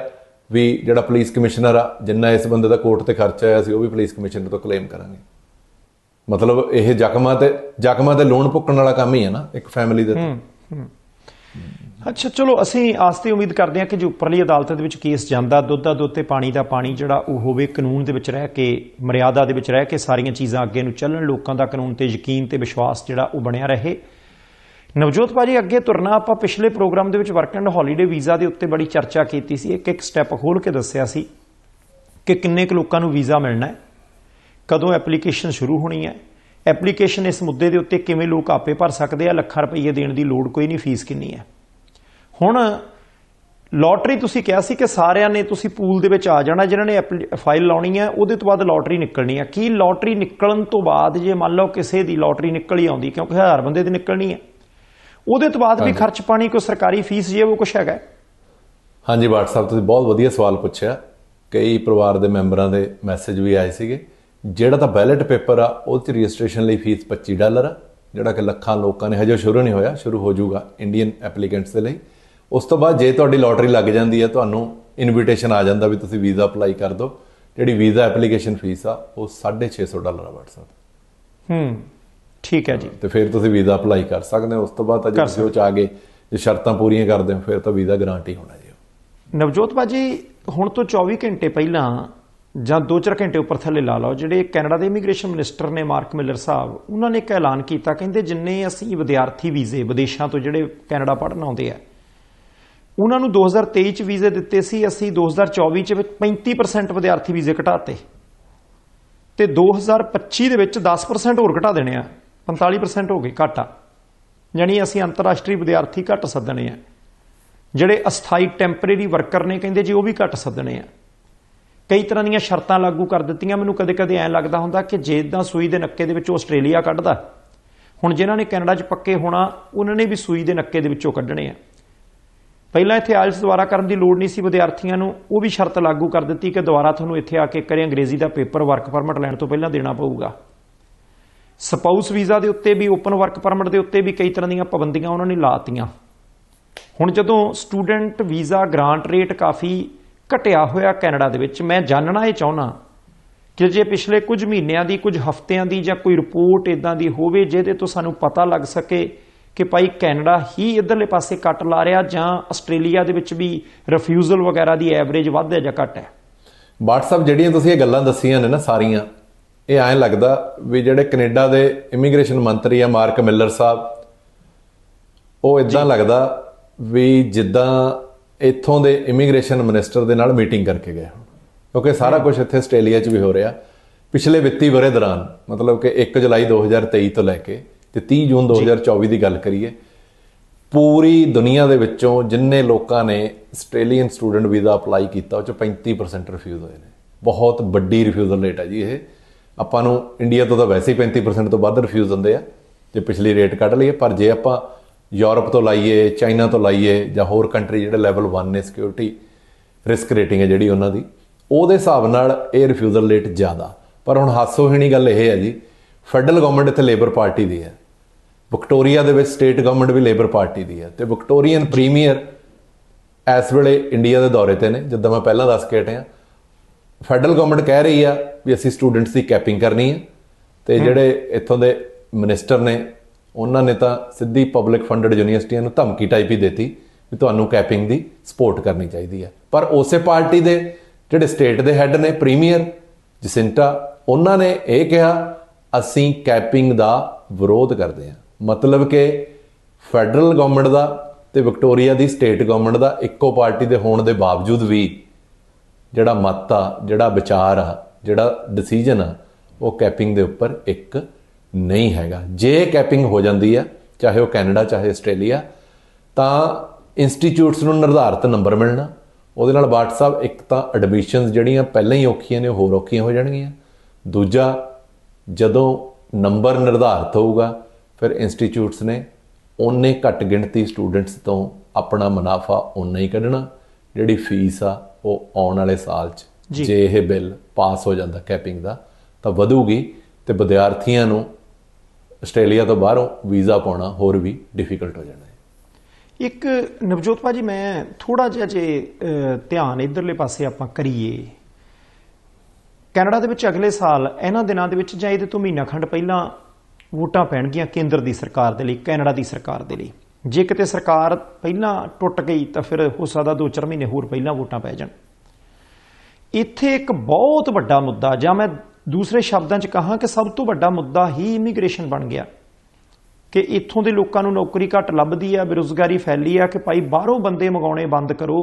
ਵੀ ਜਿਹੜਾ ਪੁਲਿਸ ਕਮਿਸ਼ਨਰ ਆ ਜਿੰਨਾ ਇਸ ਬੰਦੇ ਦਾ ਕੋਰਟ ਤੇ ਖਰਚਾ ਆਇਆ ਸੀ ਉਹ ਵੀ ਪੁਲਿਸ ਕਮਿਸ਼ਨਰ ਤੋਂ ਕਲੇਮ ਕਰਾਂਗੇ ਮਤਲਬ ਇਹ ਜ਼ਖਮਾਂ ਤੇ ਜ਼ਖਮਾਂ ਤੇ ਲੋਨ ਭੁੱਕਣ ਵਾਲਾ ਕੰਮ ਹੀ ਹੈ ਨਾ ਇੱਕ ਫੈਮਿਲੀ ਦੇ ਤੇ ਅੱਛਾ ਚਲੋ ਅਸੀਂ ਆਸ ਤੇ ਉਮੀਦ ਕਰਦੇ ਹਾਂ ਕਿ ਜੋ ਉੱਪਰਲੀ ਅਦਾਲਤ ਦੇ ਵਿੱਚ ਕੇਸ ਜਾਂਦਾ ਦੁੱਧ ਦਾ ਦੁੱਧ ਤੇ ਪਾਣੀ ਦਾ ਪਾਣੀ ਜਿਹੜਾ ਉਹ ਹੋਵੇ ਕਾਨੂੰਨ ਦੇ ਵਿੱਚ ਰਹਿ ਕੇ ਮਰਿਆਦਾ ਦੇ ਵਿੱਚ ਰਹਿ ਕੇ ਸਾਰੀਆਂ ਚੀਜ਼ਾਂ ਅੱਗੇ ਨੂੰ ਚੱਲਣ ਲੋਕਾਂ ਦਾ ਕਾਨੂੰਨ ਤੇ ਯਕੀਨ ਤੇ ਵਿਸ਼ਵਾਸ ਜਿਹੜਾ ਉਹ ਬਣਿਆ ਰਹੇ ਨਵਜੋਤ ਭਾਜੀ ਅੱਗੇ ਤੁਰਨਾ ਆਪਾਂ ਪਿਛਲੇ ਪ੍ਰੋਗਰਾਮ ਦੇ ਵਿੱਚ ਵਰਕ ਐਂਡ ਹੌਲੀਡੇ ਵੀਜ਼ਾ ਦੇ ਉੱਤੇ ਬੜੀ ਚਰਚਾ ਕੀਤੀ ਸੀ ਇੱਕ ਇੱਕ ਸਟੈਪ ਖੋਲ ਕੇ ਦੱਸਿਆ ਸੀ ਕਿ ਕਿੰਨੇ ਕੁ ਲੋਕਾਂ ਨੂੰ ਵੀਜ਼ਾ ਮਿਲਣਾ ਹੈ ਕਦੋਂ ਐਪਲੀਕੇਸ਼ਨ ਸ਼ੁਰੂ ਹੋਣੀ ਹੈ ਐਪਲੀਕੇਸ਼ਨ ਇਸ ਮੁੱਦੇ ਦੇ ਉੱਤੇ ਕਿਵੇਂ ਲੋਕ ਆਪੇ ਭਰ ਸਕਦੇ ਆ ਲੱਖਾਂ ਰੁਪਏ ਦੇਣ ਦੀ ਲੋੜ ਕੋਈ ਨਹੀਂ ਫੀਸ ਕਿੰਨੀ ਹੈ ਹੁਣ ਲਾਟਰੀ ਤੁਸੀਂ ਕਿਹਾ ਸੀ ਕਿ ਸਾਰਿਆਂ ਨੇ ਤੁਸੀਂ ਪੂਲ ਦੇ ਵਿੱਚ ਆ ਜਾਣਾ ਜਿਨ੍ਹਾਂ ਨੇ ਫਾਈਲ ਲਾਉਣੀ ਹੈ ਉਹਦੇ ਤੋਂ ਬਾਅਦ ਲਾਟਰੀ ਨਿਕਲਣੀ ਹੈ ਕੀ ਲਾਟਰੀ ਨਿਕਲਣ ਤੋਂ ਬਾਅਦ ਜੇ ਮੰਨ ਲਓ ਕਿਸੇ ਦੀ ਲਾਟਰੀ ਨਿਕਲ ਹੀ ਆਉਂਦੀ ਕਿਉਂਕਿ ਹਜ਼ਾਰ ਬੰਦੇ ਦੀ ਨਿਕਲਣੀ ਹੈ ਉਹਦੇ ਤੋਂ ਬਾਅਦ ਵੀ ਖਰਚ ਪਾਣੀ ਕੋਈ ਸਰਕਾਰੀ ਫੀਸ ਜੇ ਉਹ ਕੁਝ ਹੈਗਾ ਹਾਂਜੀ ਬਾਟ ਸਾਹਿਬ ਤੁਸੀਂ ਬਹੁਤ ਵਧੀਆ ਸਵਾਲ ਪੁੱਛਿਆ ਕਈ ਪਰਿਵਾਰ ਦੇ ਮੈਂਬਰਾਂ ਦੇ ਮੈਸੇਜ ਵੀ ਆਏ ਸੀਗੇ ਜਿਹੜਾ ਤਾਂ ਬੈਲਟ ਪੇਪਰ ਆ ਉਹ ਤੇ ਰਜਿਸਟ੍ਰੇਸ਼ਨ ਲਈ ਫੀਸ 25 ਡਾਲਰ ਆ ਜਿਹੜਾ ਕਿ ਲੱਖਾਂ ਲੋਕਾਂ ਨੇ ਹਜੇ ਸ਼ੁਰੂ ਨਹੀਂ ਹੋਇਆ ਸ਼ੁਰੂ ਹੋ ਜਾਊਗਾ ਇੰਡੀਅਨ ਐਪਲੀਕੈਂਟਸ ਦੇ ਲਈ ਉਸ ਤੋਂ ਬਾਅਦ ਜੇ ਤੁਹਾਡੀ ਲੋਟਰੀ ਲੱਗ ਜਾਂਦੀ ਹੈ ਤੁਹਾਨੂੰ ਇਨਵੀਟੇਸ਼ਨ ਆ ਜਾਂਦਾ ਵੀ ਤੁਸੀਂ ਵੀਜ਼ਾ ਅਪਲਾਈ ਕਰ ਦਿਓ ਜਿਹੜੀ ਵੀਜ਼ਾ ਐਪਲੀਕੇਸ਼ਨ ਫੀਸ ਆ ਉਹ 650 ਡਾਲਰ ਆ ਸਰ ਹੂੰ ਠੀਕ ਹੈ ਜੀ ਤੇ ਫਿਰ ਤੁਸੀਂ ਵੀਜ਼ਾ ਅਪਲਾਈ ਕਰ ਸਕਦੇ ਹੋ ਉਸ ਤੋਂ ਬਾਅਦ ਜੇ ਤੁਸੀਂ ਉਹ ਚ ਆ ਗਏ ਜੇ ਸ਼ਰਤਾਂ ਪੂਰੀਆਂ ਕਰਦੇ ਹੋ ਫਿਰ ਤਾਂ ਵੀਜ਼ਾ ਗਾਰੰਟੀ ਹੋਣਾ ਜੀ ਨਵਜੋਤ ਬਾਜੀ ਹੁਣ ਤੋਂ 24 ਘੰਟੇ ਪਹਿਲਾਂ ਜਾਂ 2-4 ਘੰਟੇ ਉੱਪਰ ਥੱਲੇ ਲਾ ਲਓ ਜਿਹੜੇ ਕੈਨੇਡਾ ਦੇ ਇਮੀਗ੍ਰੇਸ਼ਨ ਮਿਨਿਸਟਰ ਨੇ ਮਾਰਕ ਮਿਲਰ ਸਾਹਿਬ ਉਹਨਾਂ ਨੇ ਇੱਕ ਐਲਾਨ ਕੀਤਾ ਕਹਿੰਦੇ ਜਿੰਨੇ ਅਸੀਂ ਵਿਦਿਆਰਥੀ ਵੀਜ਼ੇ ਵਿਦੇਸ਼ਾਂ ਤੋਂ ਜਿਹੜੇ ਕੈਨੇਡਾ ਪੜਨ ਆਉਂਦੇ ਆ ਉਹਨਾਂ ਨੂੰ 2023 ਚ ਵੀਜ਼ੇ ਦਿੱਤੇ ਸੀ ਅਸੀਂ 2024 ਚ 35% ਵਿਦਿਆਰਥੀ ਵੀਜ਼ੇ ਘਟਾਤੇ ਤੇ 2025 ਦੇ ਵਿੱਚ 10% ਹੋਰ ਘਟਾ ਦੇਣੇ ਆ 45% ਹੋ ਗਏ ਘਾਟਾ ਯਾਨੀ ਅਸੀਂ ਅੰਤਰਰਾਸ਼ਟਰੀ ਵਿਦਿਆਰਥੀ ਘਟ ਸੱਦਣੇ ਆ ਜਿਹੜੇ ਅਸਥਾਈ ਟੈਂਪਰੇਰੀ ਵਰਕਰ ਨੇ ਕਹਿੰਦੇ ਜੀ ਉਹ ਵੀ ਘਟ ਸੱਦਣੇ ਆ ਕਈ ਤਰ੍ਹਾਂ ਦੀਆਂ ਸ਼ਰਤਾਂ ਲਾਗੂ ਕਰ ਦਿੱਤੀਆਂ ਮੈਨੂੰ ਕਦੇ-ਕਦੇ ਐਂ ਲੱਗਦਾ ਹੁੰਦਾ ਕਿ ਜੇ ਇਦਾਂ ਸੂਈ ਦੇ ਨੱਕੇ ਦੇ ਵਿੱਚੋਂ ਆਸਟ੍ਰੇਲੀਆ ਕੱਢਦਾ ਹੁਣ ਜਿਨ੍ਹਾਂ ਨੇ ਕੈਨੇਡਾ 'ਚ ਪੱਕੇ ਹੋਣਾ ਉਹਨਾਂ ਨੇ ਵੀ ਸੂਈ ਦੇ ਨੱਕੇ ਦੇ ਵਿੱਚੋਂ ਕੱਢਣੇ ਆ ਪਹਿਲਾਂ ਇੱਥੇ ਆਇਲਸ ਦੁਆਰਾ ਕਰਨ ਦੀ ਲੋੜ ਨਹੀਂ ਸੀ ਵਿਦਿਆਰਥੀਆਂ ਨੂੰ ਉਹ ਵੀ ਸ਼ਰਤ ਲਾਗੂ ਕਰ ਦਿੱਤੀ ਕਿ ਦੁਆਰਾ ਤੁਹਾਨੂੰ ਇੱਥੇ ਆ ਕੇ ਕਰੇ ਅੰਗਰੇਜ਼ੀ ਦਾ ਪੇਪਰ ਵਰਕ ਪਰਮਿਟ ਲੈਣ ਤੋਂ ਪਹਿਲਾਂ ਦੇਣਾ ਪਊਗਾ ਸਪਾਊਸ ਵੀਜ਼ਾ ਦੇ ਉੱਤੇ ਵੀ ਓਪਨ ਵਰਕ ਪਰਮਿਟ ਦੇ ਉੱਤੇ ਵੀ ਕਈ ਤਰ੍ਹਾਂ ਦੀਆਂ ਪਾਬੰਦੀਆਂ ਉਹਨਾਂ ਨੇ ਲਾਤੀਆਂ ਹੁਣ ਜਦੋਂ ਸਟੂਡੈਂਟ ਵੀਜ਼ਾ ਗ੍ਰਾਂਟ ਰੇਟ ਕਾਫੀ ਘਟਿਆ ਹੋਇਆ ਕੈਨੇਡਾ ਦੇ ਵਿੱਚ ਮੈਂ ਜਾਣਨਾ ਇਹ ਚਾਹੁੰਨਾ ਕਿ ਜੇ ਪਿਛਲੇ ਕੁਝ ਮਹੀਨਿਆਂ ਦੀ ਕੁਝ ਹਫ਼ਤਿਆਂ ਦੀ ਜਾਂ ਕੋਈ ਰਿਪੋਰਟ ਇਦਾਂ ਦੀ ਹੋਵੇ ਜਿਹਦੇ ਤੋਂ ਸਾਨੂੰ ਪਤਾ ਲੱਗ ਸਕੇ ਕਿ ਭਾਈ ਕੈਨੇਡਾ ਹੀ ਇਧਰਲੇ ਪਾਸੇ ਕੱਟ ਲਾ ਰਿਹਾ ਜਾਂ ਆਸਟ੍ਰੇਲੀਆ ਦੇ ਵਿੱਚ ਵੀ ਰਿਫਿਊਜ਼ਲ ਵਗੈਰਾ ਦੀ ਐਵਰੇਜ ਵੱਧ ਹੈ ਜਾਂ ਘਟ ਹੈ WhatsApp ਜਿਹੜੀਆਂ ਤੁਸੀਂ ਇਹ ਗੱਲਾਂ ਦੱਸੀਆਂ ਨੇ ਨਾ ਸਾਰੀਆਂ ਇਹ ਐਂ ਲੱਗਦਾ ਵੀ ਜਿਹੜੇ ਕੈਨੇਡਾ ਦੇ ਇਮੀਗ੍ਰੇਸ਼ਨ ਮੰਤਰੀ ਆ ਮਾਰਕ ਮਿਲਰ ਸਾਹਿਬ ਉਹ ਇਦਾਂ ਲੱਗਦਾ ਵੀ ਜਿੱਦਾਂ ਇੱਥੋਂ ਦੇ ਇਮੀਗ੍ਰੇਸ਼ਨ ਮਿਨਿਸਟਰ ਦੇ ਨਾਲ ਮੀਟਿੰਗ ਕਰਕੇ ਗਏ ਕਿਉਂਕਿ ਸਾਰਾ ਕੁਝ ਇੱਥੇ ਆਸਟ੍ਰੇਲੀਆ 'ਚ ਵੀ ਹੋ ਰਿਹਾ ਪਿਛਲੇ ਵਿੱਤੀ ਬਰੇ ਦੌਰਾਨ ਮਤਲਬ ਕਿ 1 ਜੁਲਾਈ 2023 ਤੋਂ ਲੈ ਕੇ ਤੇ 30 ਜੂਨ 2024 ਦੀ ਗੱਲ ਕਰੀਏ ਪੂਰੀ ਦੁਨੀਆ ਦੇ ਵਿੱਚੋਂ ਜਿੰਨੇ ਲੋਕਾਂ ਨੇ ਆਸਟ੍ਰੇਲੀਅਨ ਸਟੂਡੈਂਟ ਵੀਜ਼ਾ ਅਪਲਾਈ ਕੀਤਾ ਉਹ ਚ 35% ਰਿਫਿਊਜ਼ ਹੋਏ ਨੇ ਬਹੁਤ ਵੱਡੀ ਰਿਫਿਊਜ਼ਲ ਰੇਟ ਹੈ ਜੀ ਇਹ ਆਪਾਂ ਨੂੰ ਇੰਡੀਆ ਤੋਂ ਤਾਂ ਵੈਸੇ ਹੀ 35% ਤੋਂ ਵੱਧ ਰਿਫਿਊਜ਼ ਹੁੰਦੇ ਆ ਤੇ ਪਿਛਲੀ ਰੇਟ ਕੱਢ ਲਈਏ ਪਰ ਜੇ ਆਪਾਂ ਯੂਰਪ ਤੋਂ ਲਾਈਏ ਚਾਈਨਾ ਤੋਂ ਲਾਈਏ ਜਾਂ ਹੋਰ ਕੰਟਰੀ ਜਿਹੜੇ ਲੈਵਲ 1 ਨੇ ਸਿਕਿਉਰਿਟੀ ਰਿਸਕ ਰੇਟਿੰਗ ਹੈ ਜਿਹੜੀ ਉਹਨਾਂ ਦੀ ਉਹਦੇ ਹਿਸਾਬ ਨਾਲ ਇਹ ਰਿਫਿਊਜ਼ਲ ਰੇਟ ਜ਼ਿਆਦਾ ਪਰ ਹੁਣ ਹਾਸੋ ਨਹੀਂ ਗੱਲ ਇਹ ਹੈ ਜੀ ਫੈਡਰਲ ਗਵਰਨਮੈਂਟ ਇੱਥੇ ਲੇਬਰ ਪਾਰਟੀ ਦੀ ਹੈ ਵਿਕਟੋਰੀਆ ਦੇ ਵਿੱਚ ਸਟੇਟ ਗਵਰਨਮੈਂਟ ਵੀ ਲੇਬਰ ਪਾਰਟੀ ਦੀ ਹੈ ਤੇ ਵਿਕਟੋਰੀਅਨ ਪ੍ਰੀਮੀਅਰ ਇਸ ਵੇਲੇ ਇੰਡੀਆ ਦੇ ਦੌਰੇ ਤੇ ਨੇ ਜਿੱਦਾਂ ਮੈਂ ਪਹਿਲਾਂ ਦੱਸ ਕੇ ਹਟਿਆ ਫੈਡਰਲ ਗਵਰਨਮੈਂਟ ਕਹਿ ਰਹੀ ਆ ਵੀ ਅਸੀਂ ਸਟੂਡੈਂਟਸ ਦੀ ਕੈਪਿੰਗ ਕਰਨੀ ਹੈ ਤੇ ਜਿਹੜੇ ਇੱਥੋਂ ਦੇ ਮਿਨਿਸਟਰ ਨੇ ਉਹਨਾਂ ਨੇ ਤਾਂ ਸਿੱਧੀ ਪਬਲਿਕ ਫੰਡਡ ਯੂਨੀਵਰਸਿਟੀਆਂ ਨੂੰ ਧਮਕੀ ਟਾਈਪ ਹੀ ਦਿੱਤੀ ਵੀ ਤੁਹਾਨੂੰ ਕੈਪਿੰਗ ਦੀ ਸਪੋਰਟ ਕਰਨੀ ਚਾਹੀਦੀ ਹੈ ਪਰ ਉਸੇ ਪਾਰਟੀ ਦੇ ਜਿਹੜੇ ਸਟੇਟ ਦੇ ਹੈੱਡ ਨੇ ਪ੍ਰੀਮੀਅਰ ਜਸਿੰਟਾ ਉਹਨਾਂ ਨੇ ਇਹ ਕਿਹਾ ਅਸੀਂ ਕੈਪਿੰਗ ਦਾ ਵਿਰੋਧ ਕਰਦੇ ਹਾਂ ਮਤਲਬ ਕਿ ਫੈਡਰਲ ਗਵਰਨਮੈਂਟ ਦਾ ਤੇ ਵਿਕਟੋਰੀਆ ਦੀ ਸਟੇਟ ਗਵਰਨਮੈਂਟ ਦਾ ਇੱਕੋ ਪਾਰਟੀ ਦੇ ਹੋਣ ਦੇ ਬਾਵਜੂਦ ਵੀ ਜਿਹੜਾ ਮਤ ਆ ਜਿਹੜਾ ਵਿਚਾਰ ਆ ਜਿਹੜਾ ਡਿਸੀਜਨ ਆ ਉਹ ਕੈਪਿੰਗ ਦੇ ਉੱਪਰ ਇੱਕ ਨਹੀਂ ਹੈਗਾ ਜੇ ਕੈਪਿੰਗ ਹੋ ਜਾਂਦੀ ਆ ਚਾਹੇ ਉਹ ਕੈਨੇਡਾ ਚਾਹੇ ਆਸਟ੍ਰੇਲੀਆ ਤਾਂ ਇੰਸਟੀਚਿਊਟਸ ਨੂੰ ਨਿਰਧਾਰਤ ਨੰਬਰ ਮਿਲਣਾ ਉਹਦੇ ਨਾਲ ਵਟਸਐਪ ਇੱਕ ਤਾਂ ਐਡਮਿਸ਼ਨਸ ਜਿਹੜੀਆਂ ਪਹਿਲਾਂ ਹੀ ਔਖੀਆਂ ਨੇ ਹੋਰ ਔਖੀਆਂ ਹੋ ਜਾਣਗੀਆਂ ਦੂਜਾ ਜਦੋਂ ਨੰਬਰ ਨਿਰਧਾਰਤ ਹੋਊਗਾ ਫਿਰ ਇੰਸਟੀਚਿਊਟਸ ਨੇ ਉਹਨੇ ਘੱਟ ਗਿਣਤੀ ਸਟੂਡੈਂਟਸ ਤੋਂ ਆਪਣਾ ਮੁਨਾਫਾ ਉਨਾ ਹੀ ਕੱਢਣਾ ਜਿਹੜੀ ਫੀਸ ਆ ਉਹ ਆਉਣ ਵਾਲੇ ਸਾਲ 'ਚ ਜੇ ਇਹ ਬਿੱਲ ਪਾਸ ਹੋ ਜਾਂਦਾ ਕੈਪਿੰਗ ਦਾ ਤਾਂ ਵਧੂਗੀ ਤੇ ਵਿਦਿਆਰਥੀਆਂ ਨੂੰ ਆਸਟ੍ਰੇਲੀਆ ਤੋਂ ਬਾਹਰੋਂ ਵੀਜ਼ਾ ਪਾਉਣਾ ਹੋਰ ਵੀ ਡਿਫਿਕਲਟ ਹੋ ਜਾਣਾ ਹੈ ਇੱਕ ਨਵਜੋਤ ਭਾਜੀ ਮੈਂ ਥੋੜਾ ਜਿਹਾ ਜੇ ਧਿਆਨ ਇਧਰਲੇ ਪਾਸੇ ਆਪਾਂ ਕਰੀਏ ਕੈਨੇਡਾ ਦੇ ਵਿੱਚ ਅਗਲੇ ਸਾਲ ਇਹਨਾਂ ਦਿਨਾਂ ਦੇ ਵਿੱਚ ਜਾਂ ਇਹਦੇ ਤੋਂ ਮਹੀਨਾ ਖੰਡ ਪਹਿਲਾਂ ਵੋਟਾਂ ਪੈਣਗੀਆਂ ਕੇਂਦਰ ਦੀ ਸਰਕਾਰ ਦੇ ਲਈ ਕੈਨੇਡਾ ਦੀ ਸਰਕਾਰ ਦੇ ਲਈ ਜੇ ਕਿਤੇ ਸਰਕਾਰ ਪਹਿਲਾਂ ਟੁੱਟ ਗਈ ਤਾਂ ਫਿਰ ਹੋ ਸਕਦਾ 2-4 ਮਹੀਨੇ ਹੋਰ ਪਹਿਲਾਂ ਵੋਟਾਂ ਪੈ ਜਾਣ ਇੱਥੇ ਇੱਕ ਬਹੁਤ ਵੱਡਾ ਮੁੱਦਾ ਜਾਂ ਮੈਂ ਦੂਸਰੇ ਸ਼ਬਦਾਂ 'ਚ ਕਹਾਂ ਕਿ ਸਭ ਤੋਂ ਵੱਡਾ ਮੁੱਦਾ ਹੀ ਇਮੀਗ੍ਰੇਸ਼ਨ ਬਣ ਗਿਆ ਕਿ ਇੱਥੋਂ ਦੇ ਲੋਕਾਂ ਨੂੰ ਨੌਕਰੀ ਘੱਟ ਲੱਭਦੀ ਆ ਬੇਰੋਜ਼ਗਾਰੀ ਫੈਲੀ ਆ ਕਿ ਭਾਈ ਬਾਹਰੋਂ ਬੰਦੇ ਮੰਗਾਉਣੇ ਬੰਦ ਕਰੋ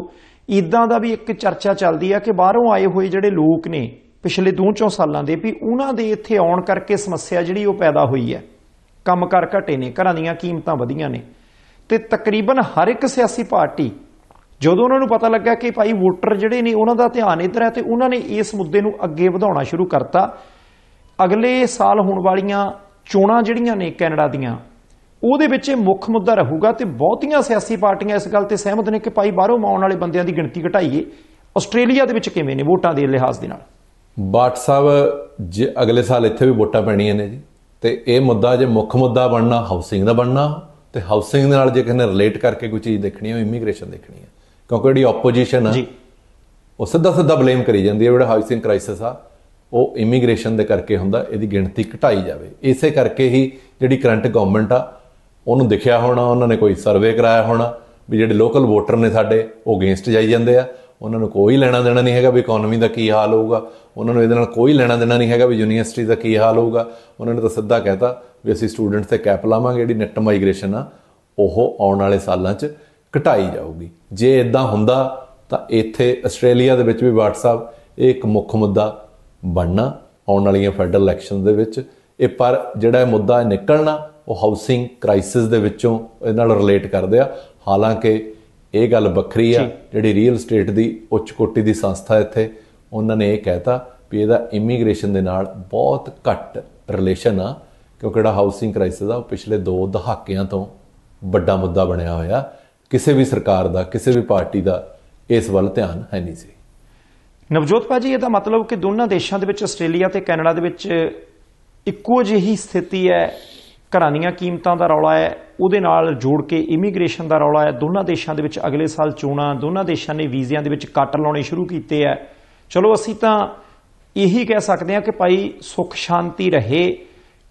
ਇਦਾਂ ਦਾ ਵੀ ਇੱਕ ਚਰਚਾ ਚੱਲਦੀ ਆ ਕਿ ਬਾਹਰੋਂ ਆਏ ਹੋਏ ਜਿਹੜੇ ਲੋਕ ਨੇ ਪਿਛਲੇ ਦੋ 4 ਸਾਲਾਂ ਦੇ ਵੀ ਉਹਨਾਂ ਦੇ ਇੱਥੇ ਆਉਣ ਕਰਕੇ ਸਮੱਸਿਆ ਜਿਹੜੀ ਉਹ ਪੈਦਾ ਹੋਈ ਹੈ ਕੰਮ ਕਰ ਘਟੇ ਨੇ ਘਰਾਂ ਦੀਆਂ ਕੀਮਤਾਂ ਵਧੀਆਂ ਨੇ ਤੇ ਤਕਰੀਬਨ ਹਰ ਇੱਕ ਸਿਆਸੀ ਪਾਰਟੀ ਜਦੋਂ ਉਹਨਾਂ ਨੂੰ ਪਤਾ ਲੱਗਾ ਕਿ ਭਾਈ ਵੋਟਰ ਜਿਹੜੇ ਨੇ ਉਹਨਾਂ ਦਾ ਧਿਆਨ ਇਧਰ ਹੈ ਤੇ ਉਹਨਾਂ ਨੇ ਇਸ ਮੁੱਦੇ ਨੂੰ ਅੱਗੇ ਵਧਾਉਣਾ ਸ਼ੁਰੂ ਕਰਤਾ ਅਗਲੇ ਸਾਲ ਹੋਣ ਵਾਲੀਆਂ ਚੋਣਾਂ ਜਿਹੜੀਆਂ ਨੇ ਕੈਨੇਡਾ ਦੀਆਂ ਉਹਦੇ ਵਿੱਚ ਇਹ ਮੁੱਖ ਮੁੱਦਾ ਰਹੂਗਾ ਤੇ ਬਹੁਤੀਆਂ ਸਿਆਸੀ ਪਾਰਟੀਆਂ ਇਸ ਗੱਲ ਤੇ ਸਹਿਮਤ ਨੇ ਕਿ ਭਾਈ ਬਾਹਰੋਂ ਆਉਣ ਵਾਲੇ ਬੰਦਿਆਂ ਦੀ ਗਿਣਤੀ ਘਟਾਈਏ ਆਸਟ੍ਰੇਲੀਆ ਦੇ ਵਿੱਚ ਕਿਵੇਂ ਨੇ ਵੋਟਾਂ ਦੇ ਲਿਹਾਜ਼ ਦੇ ਨਾਲ ਬਾਟ ਸਾਹਿਬ ਜੇ ਅਗਲੇ ਸਾਲ ਇੱਥੇ ਵੀ ਵੋਟਾਂ ਪੈਣੀਆਂ ਨੇ ਜੀ ਤੇ ਇਹ ਮੁੱਦਾ ਜੇ ਮੁੱਖ ਮੁੱਦਾ ਬਣਨਾ ਹਾਊਸਿੰਗ ਦਾ ਬਣਨਾ ਤੇ ਹਾਊਸਿੰਗ ਦੇ ਨਾਲ ਜੇ ਕਿਸੇ ਨੇ ਰਿਲੇਟ ਕਰਕੇ ਕੋਈ ਚੀਜ਼ ਦੇਖਣੀ ਹੈ ਇਮੀਗ੍ਰੇਸ਼ਨ ਦੇਖਣੀ ਹੈ ਕਿਉਂਕਿ ਜਿਹੜੀ ਆਪੋਜੀਸ਼ਨ ਆ ਜੀ ਉਹ ਸਿੱਧਾ ਸਿੱਧਾ ਬਲੇਮ ਕਰੀ ਜਾਂਦੀ ਹੈ ਜਿਹੜਾ ਹਾਊਸਿੰਗ ਕ੍ਰਾਈਸਿਸ ਆ ਉਹ ਇਮੀਗ੍ਰੇਸ਼ਨ ਦੇ ਕਰਕੇ ਹੁੰਦਾ ਇਹਦੀ ਗਿਣਤੀ ਘਟਾਈ ਜਾਵੇ ਇਸੇ ਕਰਕੇ ਹੀ ਜਿਹੜੀ ਕਰੰਟ ਗਵਰਨਮੈਂਟ ਆ ਉਹਨੂੰ ਦਿਖਿਆ ਹੋਣਾ ਉਹਨਾਂ ਨੇ ਕੋਈ ਸਰਵੇ ਕਰਾਇਆ ਹੋਣਾ ਵੀ ਜਿਹੜੇ ਲੋਕਲ ਵੋਟਰ ਨੇ ਸਾਡੇ ਉਹ ਅਗੇਂਸਟ ਜਾਈ ਜਾਂਦੇ ਆ ਉਹਨਾਂ ਨੂੰ ਕੋਈ ਲੈਣਾ ਦੇਣਾ ਨਹੀਂ ਹੈਗਾ ਵੀ ਇਕਨੋਮੀ ਦਾ ਕੀ ਹਾਲ ਹੋਊਗਾ ਉਹਨਾਂ ਨੂੰ ਇਹਦੇ ਨਾਲ ਕੋਈ ਲੈਣਾ ਦੇਣਾ ਨਹੀਂ ਹੈਗਾ ਵੀ ਯੂਨੀਵਰਸਿਟੀ ਦਾ ਕੀ ਹਾਲ ਹੋਊਗਾ ਉਹਨਾਂ ਨੇ ਤਾਂ ਸਿੱਧਾ ਕਹਿਤਾ ਵੀ ਅਸੀਂ ਸਟੂਡੈਂਟਸ ਤੇ ਕੈਪ ਲਾਵਾਂਗੇ ਜਿਹੜੀ ਨੈਟ ਮਾਈਗ੍ਰੇਸ਼ਨ ਆ ਉਹ ਆਉਣ ਵਾਲੇ ਸਾਲਾਂ 'ਚ ਘਟਾਈ ਜਾਊਗੀ ਜੇ ਇਦਾਂ ਹੁੰਦਾ ਤਾਂ ਇੱਥੇ ਆਸਟ੍ਰੇਲੀਆ ਦੇ ਵਿੱਚ ਵੀ WhatsApp ਇਹ ਇੱਕ ਮੁੱਖ ਮੁੱਦਾ ਬਣਨਾ ਆਉਣ ਵਾਲੀਆਂ ਫੈਡਰਲ ਇਲੈਕਸ਼ਨ ਦੇ ਵਿੱਚ ਇਹ ਪਰ ਜਿਹੜਾ ਇਹ ਮੁੱਦਾ ਨਿਕਲਣਾ ਉਹ ਹਾਊਸਿੰਗ ਕ੍ਰਾਈਸਿਸ ਦੇ ਵਿੱਚੋਂ ਇਹ ਨਾਲ ਰਿਲੇਟ ਕਰਦੇ ਆ ਹਾਲਾਂਕਿ ਇਹ ਗੱਲ ਵੱਖਰੀ ਆ ਜਿਹੜੀ ਰੀਅਲ ਸਟੇਟ ਦੀ ਉੱਚ ਕੋਟੀ ਦੀ ਸੰਸਥਾ ਇੱਥੇ ਉਹਨਾਂ ਨੇ ਇਹ ਕਹਿਤਾ ਵੀ ਇਹਦਾ ਇਮੀਗ੍ਰੇਸ਼ਨ ਦੇ ਨਾਲ ਬਹੁਤ ਘੱਟ ਰਿਲੇਸ਼ਨ ਆ ਕਿਉਂਕਿ ਜਿਹੜਾ ਹਾਊਸਿੰਗ ਕ੍ਰਾਈਸਿਸ ਆ ਉਹ ਪਿਛਲੇ 2 ਦਹਾਕਿਆਂ ਤੋਂ ਵੱਡਾ ਮੁੱਦਾ ਬਣਿਆ ਹੋਇਆ ਕਿਸੇ ਵੀ ਸਰਕਾਰ ਦਾ ਕਿਸੇ ਵੀ ਪਾਰਟੀ ਦਾ ਇਸ ਵੱਲ ਧਿਆਨ ਹੈ ਨਹੀਂ ਸੀ ਨਵਜੋਤ ਭਾਜੀ ਇਹਦਾ ਮਤਲਬ ਕਿ ਦੋਨਾਂ ਦੇਸ਼ਾਂ ਦੇ ਵਿੱਚ ਆਸਟ੍ਰੇਲੀਆ ਤੇ ਕੈਨੇਡਾ ਦੇ ਵਿੱਚ ਇੱਕੋ ਜਿਹੀ ਸਥਿਤੀ ਹੈ ਘਰਾਨੀਆਂ ਕੀਮਤਾਂ ਦਾ ਰੌਲਾ ਹੈ ਉਹਦੇ ਨਾਲ ਜੋੜ ਕੇ ਇਮੀਗ੍ਰੇਸ਼ਨ ਦਾ ਰੌਲਾ ਹੈ ਦੋਨਾਂ ਦੇਸ਼ਾਂ ਦੇ ਵਿੱਚ ਅਗਲੇ ਸਾਲ ਚੋਣਾਂ ਦੋਨਾਂ ਦੇਸ਼ਾਂ ਨੇ ਵੀਜ਼ਿਆਂ ਦੇ ਵਿੱਚ ਕੱਟ ਲਾਉਣੇ ਸ਼ੁਰੂ ਕੀਤੇ ਆ ਚਲੋ ਅਸੀਂ ਤਾਂ ਇਹੀ ਕਹਿ ਸਕਦੇ ਹਾਂ ਕਿ ਭਾਈ ਸੁਖ ਸ਼ਾਂਤੀ ਰਹੇ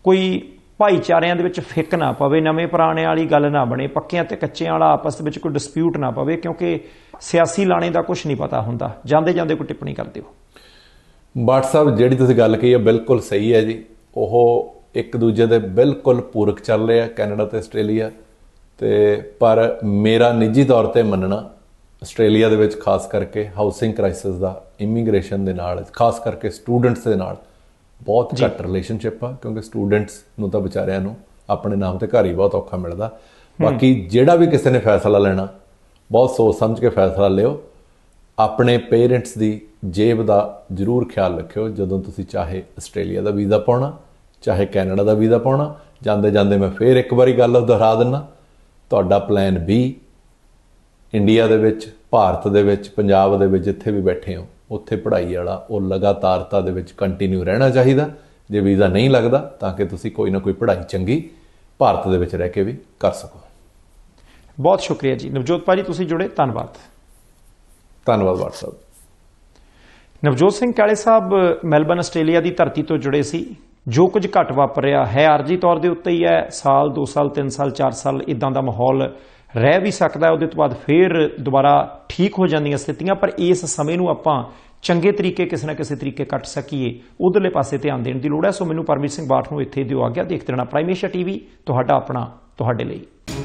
ਕੋਈ ਭਾਈਚਾਰਿਆਂ ਦੇ ਵਿੱਚ ਫਿੱਕ ਨਾ ਪਵੇ ਨਵੇਂ ਪੁਰਾਣੇ ਵਾਲੀ ਗੱਲ ਨਾ ਬਣੇ ਪੱਕਿਆਂ ਤੇ ਕੱਚਿਆਂ ਵਾਲਾ ਆਪਸ ਵਿੱਚ ਕੋਈ ਡਿਸਪਿਊਟ ਨਾ ਪਵੇ ਕਿਉਂਕਿ ਸਿਆਸੀ ਲਾਣੇ ਦਾ ਕੁਝ ਨਹੀਂ ਪਤਾ ਹੁੰਦਾ ਜਾਂਦੇ ਜਾਂਦੇ ਕੋਈ ਟਿੱਪਣੀ ਕਰ ਦਿਓ WhatsApp ਜਿਹੜੀ ਤੁਸੀਂ ਗੱਲ ਕਹੀ ਹੈ ਬਿਲਕੁਲ ਸਹੀ ਹੈ ਜੀ ਉਹ ਇੱਕ ਦੂਜੇ ਦੇ ਬਿਲਕੁਲ ਪੂਰਕ ਚੱਲ ਰਿਹਾ ਕੈਨੇਡਾ ਤੇ ਆਸਟ੍ਰੇਲੀਆ ਤੇ ਪਰ ਮੇਰਾ ਨਿੱਜੀ ਤੌਰ ਤੇ ਮੰਨਣਾ ਆਸਟ੍ਰੇਲੀਆ ਦੇ ਵਿੱਚ ਖਾਸ ਕਰਕੇ ਹਾਊਸਿੰਗ ਕ੍ਰਾਈਸਿਸ ਦਾ ਇਮੀਗ੍ਰੇਸ਼ਨ ਦੇ ਨਾਲ ਖਾਸ ਕਰਕੇ ਸਟੂਡੈਂਟਸ ਦੇ ਨਾਲ ਬਹੁਤ ਘੱਟ ਰਿਲੇਸ਼ਨਸ਼ਿਪ ਆ ਕਿਉਂਕਿ ਸਟੂਡੈਂਟਸ ਨੂੰ ਤਾਂ ਵਿਚਾਰਿਆਂ ਨੂੰ ਆਪਣੇ ਨਾਮ ਤੇ ਘਰ ਹੀ ਬਹੁਤ ਔਖਾ ਮਿਲਦਾ ਬਾਕੀ ਜਿਹੜਾ ਵੀ ਕਿਸੇ ਨੇ ਫੈਸਲਾ ਲੈਣਾ ਬਹੁਤ ਸੋਚ ਸਮਝ ਕੇ ਫੈਸਲਾ ਲਿਓ ਆਪਣੇ ਪੇਰੈਂਟਸ ਦੀ ਜੇਬ ਦਾ ਜ਼ਰੂਰ ਖਿਆਲ ਰੱਖਿਓ ਜਦੋਂ ਤੁਸੀਂ ਚਾਹੇ ਆਸਟ੍ਰੇਲੀਆ ਦਾ ਵੀਜ਼ਾ ਪਾਉਣਾ ਚਾਹੇ ਕੈਨੇਡਾ ਦਾ ਵੀਜ਼ਾ ਪਾਉਣਾ ਜਾਂਦੇ ਜਾਂਦੇ ਮੈਂ ਫੇਰ ਇੱਕ ਵਾਰੀ ਗੱਲ ਦੁਹਰਾ ਦਿੰਨਾ ਤੁਹਾਡਾ ਪਲਾਨ B ਇੰਡੀਆ ਦੇ ਵਿੱਚ ਭਾਰਤ ਦੇ ਵਿੱਚ ਪੰਜਾਬ ਦੇ ਵਿੱਚ ਜਿੱਥੇ ਵੀ ਬੈਠੇ ਹੋ ਉੱਥੇ ਪੜ੍ਹਾਈ ਵਾਲਾ ਉਹ ਲਗਾਤਾਰਤਾ ਦੇ ਵਿੱਚ ਕੰਟੀਨਿਊ ਰਹਿਣਾ ਚਾਹੀਦਾ ਜੇ ਵੀਜ਼ਾ ਨਹੀਂ ਲੱਗਦਾ ਤਾਂ ਕਿ ਤੁਸੀਂ ਕੋਈ ਨਾ ਕੋਈ ਪੜ੍ਹਾਈ ਚੰਗੀ ਭਾਰਤ ਦੇ ਵਿੱਚ ਰਹਿ ਕੇ ਵੀ ਕਰ ਸਕੋ ਬਹੁਤ ਸ਼ੁਕਰੀਆ ਜੀ ਨਵਜੋਤ ਪਾਜੀ ਤੁਸੀਂ ਜੁੜੇ ਧੰਨਵਾਦ ਧੰਨਵਾਦ WhatsApp ਨਵਜੋਤ ਸਿੰਘ ਕਾਲੇ ਸਾਹਿਬ ਮੈਲਬਨ ਆਸਟ੍ਰੇਲੀਆ ਦੀ ਧਰਤੀ ਤੋਂ ਜੁੜੇ ਸੀ ਜੋ ਕੁਝ ਘਟ ਵਾਪਰ ਰਿਹਾ ਹੈ ਆਰਜੀ ਤੌਰ ਦੇ ਉੱਤੇ ਹੀ ਹੈ ਸਾਲ 2 ਸਾਲ 3 ਸਾਲ 4 ਸਾਲ ਇਦਾਂ ਦਾ ਮਾਹੌਲ ਰਹਿ ਵੀ ਸਕਦਾ ਉਹਦੇ ਤੋਂ ਬਾਅਦ ਫੇਰ ਦੁਬਾਰਾ ਠੀਕ ਹੋ ਜਾਂਦੀਆਂ ਸਥਿਤੀਆਂ ਪਰ ਇਸ ਸਮੇਂ ਨੂੰ ਆਪਾਂ ਚੰਗੇ ਤਰੀਕੇ ਕਿਸੇ ਨਾ ਕਿਸੇ ਤਰੀਕੇ ਕੱਟ ਸਕੀਏ ਉਧਰਲੇ ਪਾਸੇ ਧਿਆਨ ਦੇਣ ਦੀ ਲੋੜ ਹੈ ਸੋ ਮੈਨੂੰ ਪਰਮੇਸ਼ਰ ਸਿੰਘ ਬਾਠ ਨੂੰ ਇੱਥੇ ਦਿਓ ਆਗਿਆ ਦੇਖਦੇ ਰਹਿਣਾ ਪ੍ਰਾਈਮੇਸ਼ਾ ਟੀਵੀ ਤੁਹਾਡਾ ਆਪਣਾ ਤੁਹਾਡੇ ਲਈ